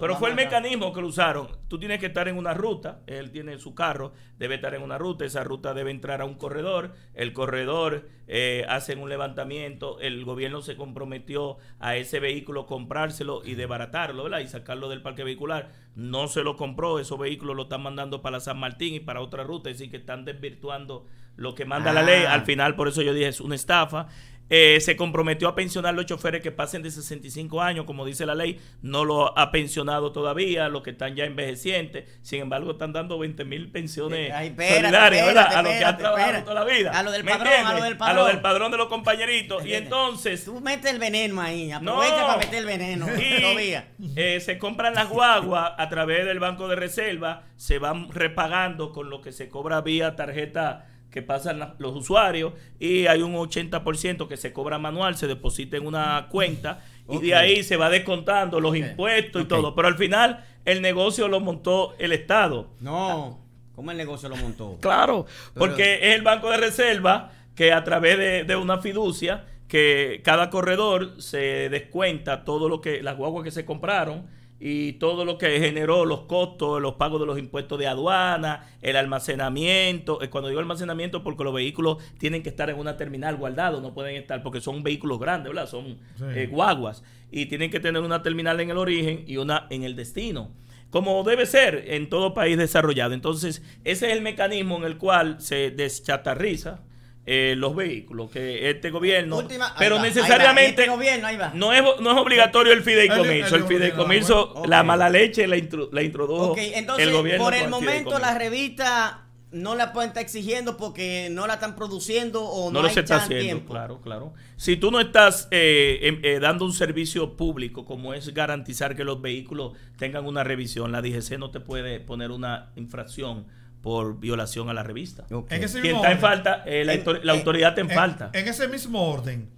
Pero fue el mecanismo que lo usaron. Tú tienes que estar en una ruta, él tiene su carro, debe estar en una ruta, esa ruta debe entrar a un corredor, el corredor eh, hace un levantamiento, el gobierno se comprometió a ese vehículo comprárselo y desbaratarlo, ¿verdad? Y sacarlo del parque vehicular. No se lo compró, esos vehículos lo están mandando para San Martín y para otra ruta, es decir, que están desvirtuando lo que manda la ley. Ah. Al final, por eso yo dije, es una estafa. Eh, se comprometió a pensionar los choferes que pasen de 65 años, como dice la ley, no lo ha pensionado todavía, los que están ya envejecientes, sin embargo están dando 20 mil pensiones a los que han trabajado toda la vida. A lo del padrón, a lo del padrón. A lo del padrón de los compañeritos. Y entonces... Tú metes el veneno ahí, aprovecha no, para meter el veneno. Y, todavía. Eh, se compran las guaguas a través del banco de reserva, se van repagando con lo que se cobra vía tarjeta que pasan los usuarios y hay un 80% que se cobra manual, se deposita en una cuenta y de ahí se va descontando los impuestos y todo. Pero al final el negocio lo montó el Estado. No, ¿cómo el negocio lo montó? claro, porque es el Banco de Reserva que a través de, de una fiducia que cada corredor se descuenta todo lo que las guaguas que se compraron y todo lo que generó los costos, los pagos de los impuestos de aduana, el almacenamiento. Eh, cuando digo almacenamiento, porque los vehículos tienen que estar en una terminal guardado, no pueden estar porque son vehículos grandes, ¿verdad? Son eh, guaguas y tienen que tener una terminal en el origen y una en el destino. Como debe ser en todo país desarrollado. Entonces, ese es el mecanismo en el cual se deschatarriza, eh, los vehículos que este gobierno, pero necesariamente no, es, obligatorio el fideicomiso. El, fideicomiso, la mala leche la, introdujo el gobierno. Por el momento la revista no la pueden estar exigiendo porque no la están produciendo o no, no está haciendo. Claro, claro. Si tú no estás eh, em, eh, dando un servicio público como es garantizar que los vehículos tengan una revisión, la DGC no te puede poner una infracción por violación a la revista. Quien está en falta, eh, la, autoridad está en, falta. En ese mismo orden.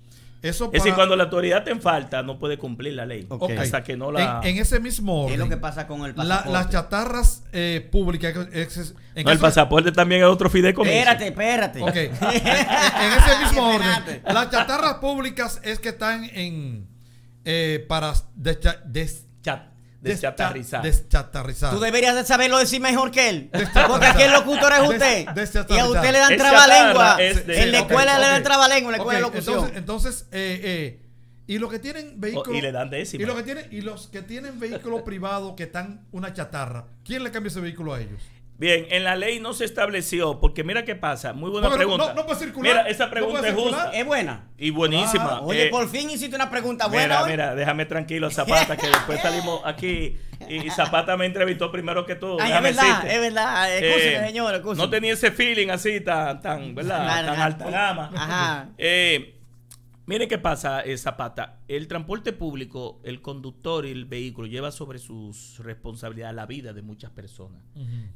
Eso Es decir, cuando la autoridad está en falta, no puede cumplir la ley. Hasta que no la... En, ese mismo orden. es lo que pasa con el pasaporte? las chatarras eh, públicas. Eh, el pasaporte también es otro fideicomiso. Espérate, espérate. en, ese mismo orden. Las chatarras públicas es que están en... Eh, para descha, Deschatarrizar. Deschatarrizar. Tú deberías de saberlo decir mejor que él. Porque aquí el locutor es usted. y a usted le dan trabalengua. En la escuela le dan trabalengua, en la escuela Entonces, entonces eh, eh, y los que tienen oh, vehículos. y le dan décimo. Y los que tienen, y los que tienen vehículos privados que están una chatarra, ¿quién le cambia ese vehículo a ellos? Bien, en la ley no se estableció, porque mira qué pasa. Muy buena pregunta. No, no, puede circular. Mira, esa pregunta es justa. Es buena. Y buenísima. Ah, oye, eh, por fin hiciste una pregunta buena. Mira, mira, déjame tranquilo, Zapata, que después salimos aquí y, Zapata me entrevistó primero que tú. es verdad, es verdad. Eh, señor, No tenía ese feeling así tan, tan ¿verdad? tan ajá, alta Ajá. Eh, Mire qué pasa, eh, Zapata. El transporte público, el conductor y el vehículo lleva sobre sus responsabilidades la vida de muchas personas.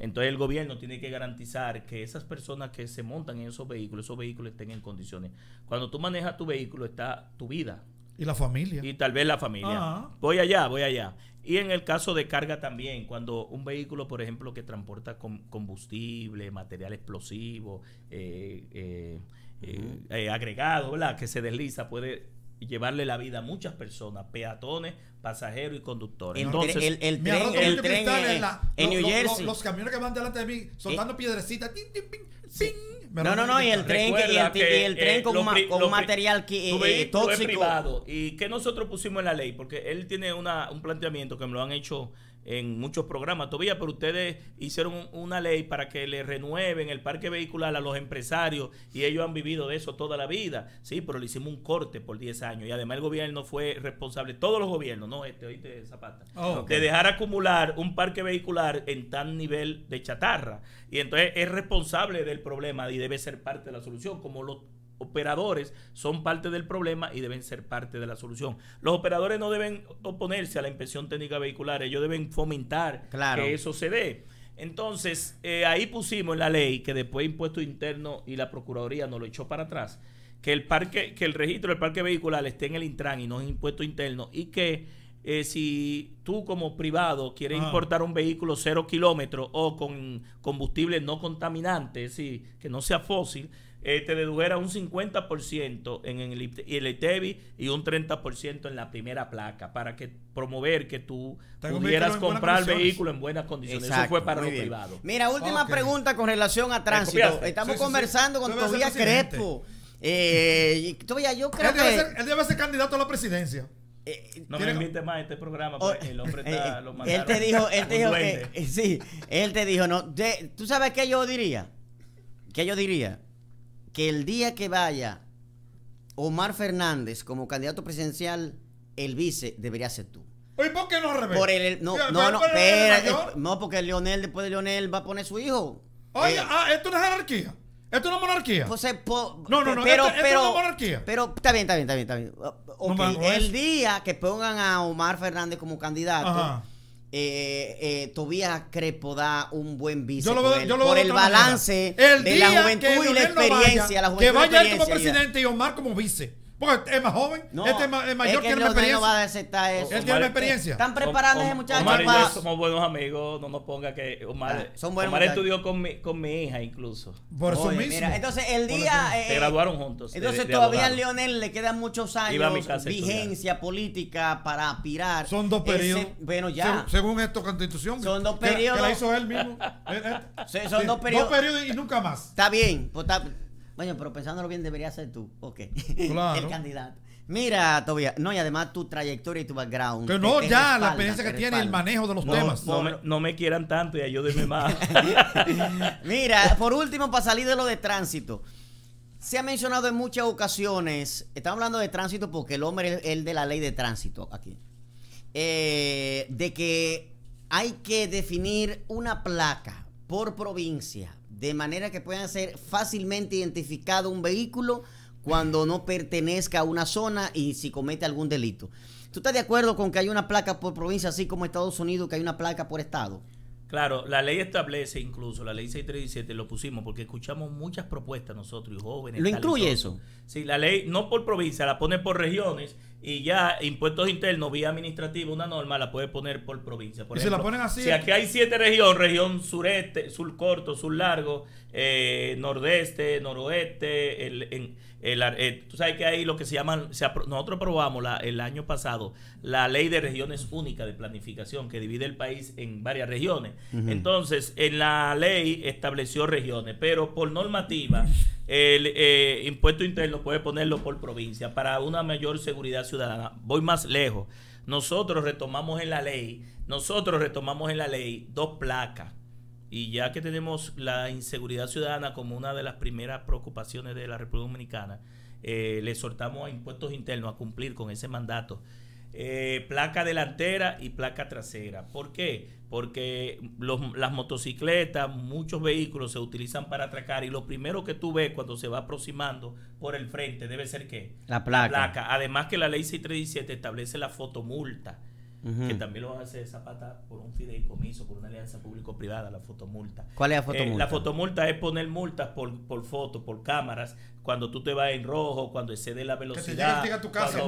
Entonces el gobierno tiene que garantizar que esas personas que se montan en esos vehículos, esos vehículos estén en condiciones. Cuando tú manejas tu vehículo está tu vida. Y la familia. Y tal vez la familia. Ah. Voy allá, voy allá. Y en el caso de carga también, cuando un vehículo, por ejemplo, que transporta combustible, material explosivo, eh, eh, eh, eh, agregado, ¿verdad? Que se desliza, puede llevarle la vida a muchas personas, peatones, pasajeros y conductores. Entonces, el, el tren, en, los, New Jersey. Los, camiones que van delante de mí soltando eh, piedrecitas. ping, ping, ping, no, no, no, y el tren, que, y el, tren con, con material tóxico. Privado, y que nosotros pusimos en la ley, porque él tiene una, un planteamiento que me lo han hecho en muchos programas todavía, pero ustedes hicieron una ley para que le renueven el parque vehicular a los empresarios y ellos han vivido de eso toda la vida. Sí, pero le hicimos un corte por 10 años y además el gobierno fue responsable, todos los gobiernos, no este, oíste, Zapata, oh, de dejar acumular un parque vehicular en tan nivel de chatarra. Y entonces es responsable del problema y debe ser parte de la solución, como lo operadores son parte del problema y deben ser parte de la solución. Los operadores no deben oponerse a la inspección técnica vehicular, ellos deben fomentar que eso se dé. Entonces, eh, ahí pusimos en la ley que después Impuesto Interno y la Procuraduría nos lo echó para atrás, que el parque, que el registro del parque vehicular esté en el Intran y no en Impuesto Interno, y que eh, si tú como privado quieres importar un vehículo cero kilómetros o con combustible no contaminante es decir, que no sea fósil, eh, te dedujera un 50% en el, ITEBI y un 30% en la primera placa para que promover que tú pudieras comprar el vehículo en buenas condiciones. Eso fue para lo privados. privado. Mira, última pregunta con relación a tránsito. Estamos conversando con Tobias Crespo. Eh, Tobias, yo creo que... Ser, él debe ser candidato a la presidencia. Eh, no me invite más este programa porque el hombre oh, está, eh, lo Él te dijo, él te dijo que, sí, él te dijo, no, tú sabes qué yo diría, qué yo diría, que el día que vaya Omar Fernández como candidato presidencial, el vice debería ser tú. ¿Y por qué no revés? Por el, no, no, no, no, espera, no, porque Leonel, después de Leonel, va a poner su hijo. Oye, eh, ah, esto no es jerarquía. Esto no es monarquía. José po, no, no, no, pero, esto, pero, no es monarquía. Pero está bien, está bien, está bien. Está bien. el día que pongan a Omar Fernández como candidato eh, eh, Tobías Crespo da un buen vice por, el balance de la juventud y la experiencia. la juventud que vaya él como presidente y Omar como vice. Porque este es más joven, este es, mayor, que tiene más experiencia. No va a aceptar eso. Él tiene experiencia. Están preparando a ese muchacho para somos buenos amigos, no nos ponga que Omar, ah, son buenos Omar estudió con mi, con mi hija incluso. Por eso mismo. Mira, entonces el día... se eh, graduaron juntos. Entonces todavía a Leonel le quedan muchos años de vigencia política para aspirar. Son dos periodos. bueno, ya. según esta constitución. Son dos periodos. Que, la hizo él mismo. Eh, eh, son dos periodos. Dos periodos y nunca más. Está bien. Pues, está, bueno, pero pensándolo bien, debería ser tú. Ok. el candidato. Mira, Tobias, no, y además tu trayectoria y tu background. Que no, ya, la experiencia que tiene, el manejo de los temas. No, me, quieran tanto y ayúdenme más. Mira, por último, para salir de lo de tránsito. Se ha mencionado en muchas ocasiones, estamos hablando de tránsito porque el hombre es el de la ley de tránsito aquí, eh, de que hay que definir una placa por provincia de manera que puedan ser fácilmente identificado un vehículo cuando no pertenezca a una zona y si comete algún delito. ¿Tú estás de acuerdo con que hay una placa por provincia, así como Estados Unidos, que hay una placa por estado? Claro, la ley establece incluso, la ley 637 lo pusimos porque escuchamos muchas propuestas nosotros y jóvenes. ¿Lo incluye eso? Sí, la ley no por provincia, la pone por regiones y ya impuestos internos, vía administrativa, una norma la puede poner por provincia. y la ponen así. Si aquí hay siete regiones, región sureste, sur corto, sur largo, eh, nordeste, noroeste, eh, tú sabes que hay lo que se llama, nosotros aprobamos el año pasado la ley de regiones únicas de planificación que divide el país en varias regiones. Entonces, en la ley estableció regiones, pero por normativa el eh, impuesto interno puede ponerlo por provincia para una mayor seguridad ciudadana. Voy más lejos. Nosotros retomamos en la ley, nosotros retomamos en la ley dos placas y ya que tenemos la inseguridad ciudadana como una de las primeras preocupaciones de la República Dominicana, eh, le exhortamos a impuestos internos a cumplir con ese mandato. Eh, placa delantera y placa trasera. ¿Por qué? Porque las motocicletas, muchos vehículos se utilizan para atracar y lo primero que tú ves cuando se va aproximando por el frente debe ser qué? La placa. La placa. Además que la ley 637 establece la fotomulta que también lo a hacer Zapata por un fideicomiso, por una alianza público-privada, la fotomulta. ¿Cuál es la eh, fotomulta? la fotomulta es poner multas por, por fotos, por cámaras, cuando tú te vas en rojo, cuando excedes la velocidad. a tu casa.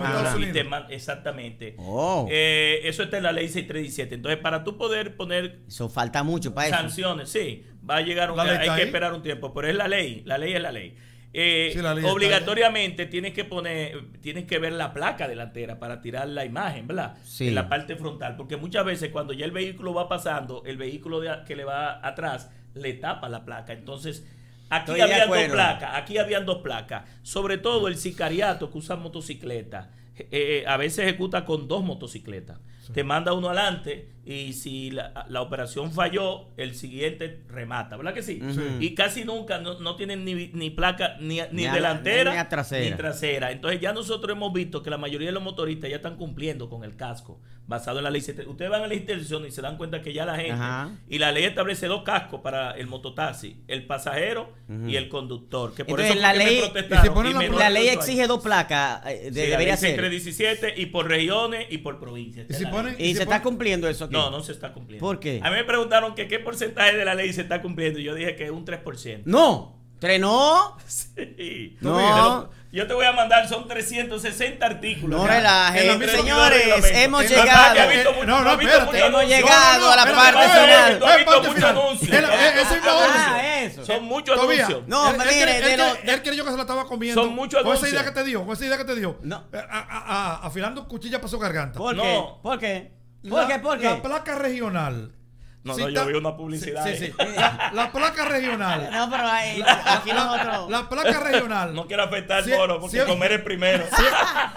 exactamente. Oh. Eh, eso está en la ley 637. Entonces, para tú poder poner... Eso falta mucho para sanciones, eso. Sanciones, sí. Va a llegar Hay que esperar un tiempo, pero es la ley. La ley es la ley. Eh, obligatoriamente tienes que poner, tienes que ver la placa delantera para tirar la imagen, ¿verdad? En la parte frontal, porque muchas veces cuando ya el vehículo va pasando, el vehículo que le va atrás le tapa la placa. Entonces, aquí habían dos placas, aquí habían dos placas. Sobre todo el sicariato que usa motocicleta, eh, eh, a veces ejecuta con dos motocicletas te manda uno adelante y si la, operación falló, el siguiente remata, ¿verdad que sí? Y casi nunca no, tienen ni, placa ni, delantera ni, trasera. Entonces ya nosotros hemos visto que la mayoría de los motoristas ya están cumpliendo con el casco basado en la ley. Ustedes van a la institución y se dan cuenta que ya la gente y la ley establece dos cascos para el mototaxi, el pasajero y el conductor. Que por eso la ley, la ley exige dos placas. Eh, de, 17 debería y por regiones y por provincias. ¿Y, se, está cumpliendo eso aquí? No, no se está cumpliendo. ¿Por qué? A mí me preguntaron que qué porcentaje de la ley se está cumpliendo y yo dije que un 3%. No. ¿Trenó? Sí. No. Yo te voy a mandar, son 360 artículos. No relajes, señores, hemos llegado. No, no, espérate. Hemos llegado a la parte final. Ah, eso Son muchos anuncios. No, mire, él creyó que se la estaba comiendo. Son muchos anuncios. Con esa idea que te dio, esa idea que te dio. Afilando cuchilla para su garganta. ¿Por qué? ¿Por qué? ¿Por qué? La placa regional no, no, yo vi una publicidad. Sí, sí, La, placa regional. No, pero ahí, la, aquí nosotros. La, la placa regional. No quiero afectar el moro porque comer es primero.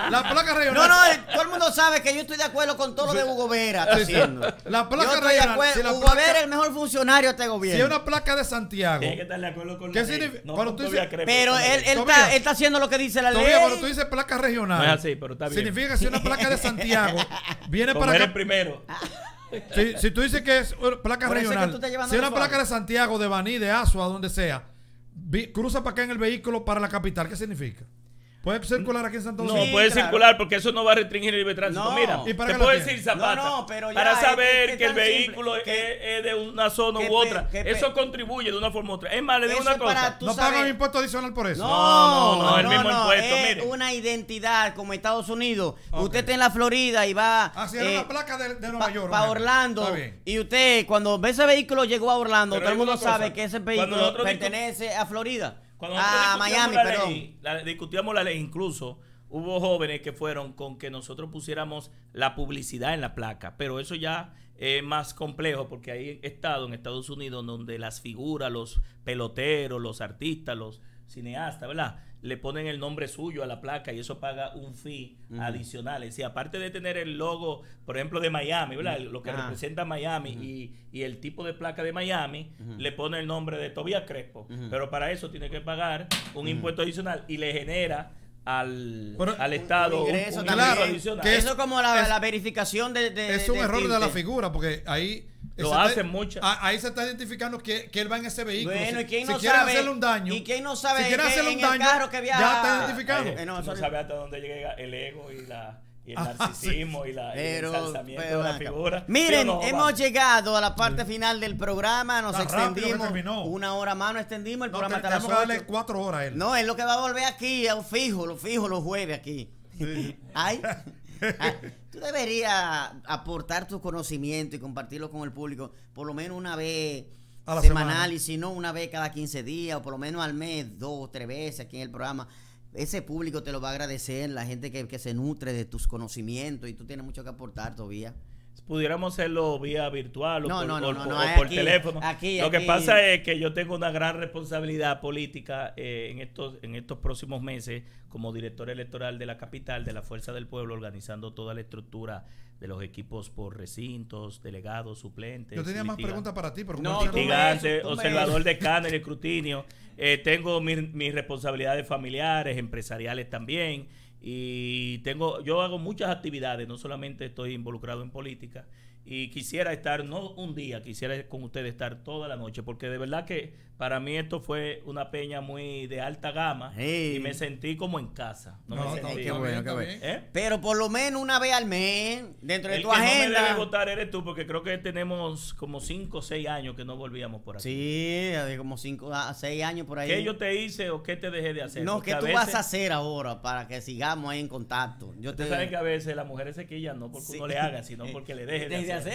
la placa regional. No, no, eh, todo el mundo sabe que yo estoy de acuerdo con todo lo de Hugo Vera. haciendo. La placa regional. si Hugo Vera es el mejor funcionario de este gobierno. Si es una placa de Santiago. Tiene que estar de acuerdo con ¿Qué significa? No, tú dices, pero él, está, está, haciendo lo que dice la ley. cuando tú dices placa regional. No es pero está bien. Significa que si una placa de Santiago viene para es primero. Si, tú dices que es placa regional, si placa de Santiago, de Baní, de Asua, donde sea, cruza para acá en el vehículo para la capital, ¿qué significa? ¿Puede circular aquí en Santo Domingo? No, puede circular porque eso no va a restringir el libre tránsito. Mira, para te puedo decir Zapata. para eh, saber que el vehículo es, de una zona u otra. eso contribuye de una forma u otra. Es más, le digo una cosa. No pagan impuesto adicional por eso. No, no, no, el mismo impuesto. Es una identidad como Estados Unidos. Usted está en la Florida y va. Ah, a eh, de, Nueva York. Para Orlando. Y usted, cuando ve ese vehículo, llegó a Orlando. Todo el mundo sabe que ese vehículo pertenece a Florida. Ah, Miami, perdón. discutíamos la ley, incluso hubo jóvenes que fueron con que nosotros pusiéramos la publicidad en la placa, pero eso ya es más complejo porque hay estado en Estados Unidos donde las figuras, los peloteros, los artistas, los cineastas, ¿verdad? le ponen el nombre suyo a la placa y eso paga un fee adicional. Es decir, aparte de tener el logo, por ejemplo, de Miami, ¿verdad? Lo que representa Miami y, el tipo de placa de Miami, le pone el nombre de Tobías Crespo. Pero para eso tiene que pagar un impuesto adicional y le genera al, al Estado ingreso, claro, Que eso como la, verificación de, Es un error de la figura, porque ahí lo hacen muchas. Ah, ahí se está identificando que, él va en ese vehículo. Bueno, ¿y quién no sabe? hacerle un daño. ¿Y quién no sabe? Si quiere hacerle un daño, carro que viaja, ya está identificado. no, sabe hasta dónde llega el ego y la y el ah, narcisismo y, la, el ensalzamiento de la figura. Miren, hemos llegado a la parte final del programa, nos extendimos una hora más, nos extendimos el programa te, cuatro horas él. No, es lo que va a volver aquí, a un fijo, lo fijo los jueves aquí. ¿Ay? tú deberías aportar tu conocimiento y compartirlo con el público por lo menos una vez semanal y si no una vez cada 15 días o por lo menos al mes dos o tres veces aquí en el programa. Ese público te lo va a agradecer, la gente que, que se nutre de tus conocimientos y tú tienes mucho que aportar todavía pudiéramos hacerlo vía virtual o por, teléfono. Lo que pasa es que yo tengo una gran responsabilidad política eh, en, estos, en estos próximos meses como director electoral de la capital, de la Fuerza del Pueblo, organizando toda la estructura de los equipos por recintos, delegados, suplentes. Yo tenía más preguntas para ti, pero no, observador de escáner, escrutinio. Eh, tengo mis responsabilidades familiares, empresariales también. Y tengo, yo hago muchas actividades, no solamente estoy involucrado en política. Y quisiera estar, no un día, quisiera con ustedes estar toda la noche, porque de verdad que para mí esto fue una peña muy de alta gama y me sentí como en casa. No, Pero por lo menos una vez al mes, dentro de El tu que agenda. No debe votar eres tú, porque creo que tenemos como cinco o seis años que no volvíamos por aquí. Sí, como cinco a ah, seis años por ahí. ¿Qué yo te hice o qué te dejé de hacer? No, que ¿qué tú vas a hacer ahora para que siga estamos ahí en contacto. Yo te... sabes que a veces las mujeres se quillan no porque uno le haga, sino porque le deje de hacer.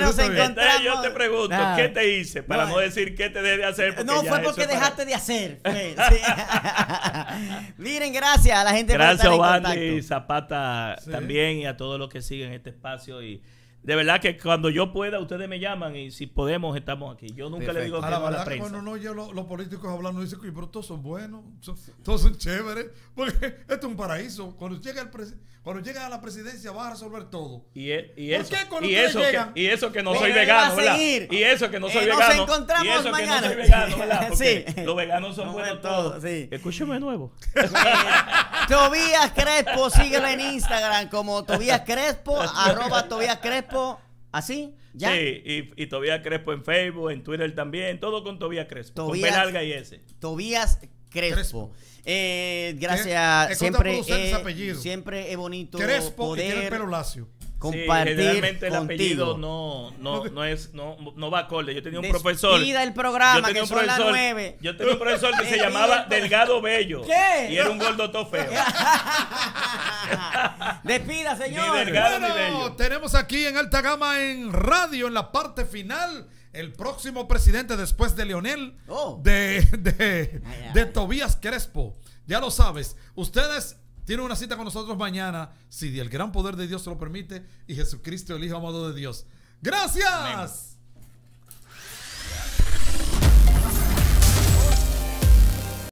nos encontramos. Yo te pregunto, ¿qué te hice? Para no, decir qué te debe de hacer. No, fue porque dejaste de hacer. Pues, Miren, gracias a la gente. Gracias, por estar Zapata también y a todos los que siguen este espacio y de verdad que cuando yo pueda, ustedes me llaman y si podemos, estamos aquí. Yo nunca le digo que a la, no a la prensa. Cuando no oye los políticos hablando, dicen, que todos son buenos, todos son chéveres, porque esto es un paraíso. Cuando llega el cuando llega a la presidencia va a resolver todo. Y, e-, y ¿Por eso, qué y eso que, y eso que no soy vegano, Y eso que no eh, soy vegano. Nos encontramos y eso mañana. que no soy vegano, los veganos son buenos todos. Escúcheme de nuevo. Tobías Crespo, sígueme en Instagram como Tobías Crespo, arroba Tobías Crespo ¿Así? ¿Ya? y, y Tobías Crespo en Facebook, en Twitter también, todo con Tobías Crespo. Tobías, con y ese. Tobías Crespo. Eh, gracias. siempre, siempre es bonito. Crespo poder... y tiene el lacio compartir. el apellido no, no, no, es, no, no va Yo tenía un Despida el programa, yo tenía que un son profesor, nueve. Yo tenía un profesor que se llamaba pues. Delgado Bello. ¿Qué? Y era un gordo todo feo. Despida, señor. delgado, bello. tenemos aquí en Alta Gama en radio, en la parte final el próximo presidente después de Leonel, oh. de, de, de, Tobías Crespo. Ya lo sabes, ustedes tiene una cita con nosotros mañana, si el gran poder de Dios se lo permite y Jesucristo, el Hijo amado de Dios. Gracias.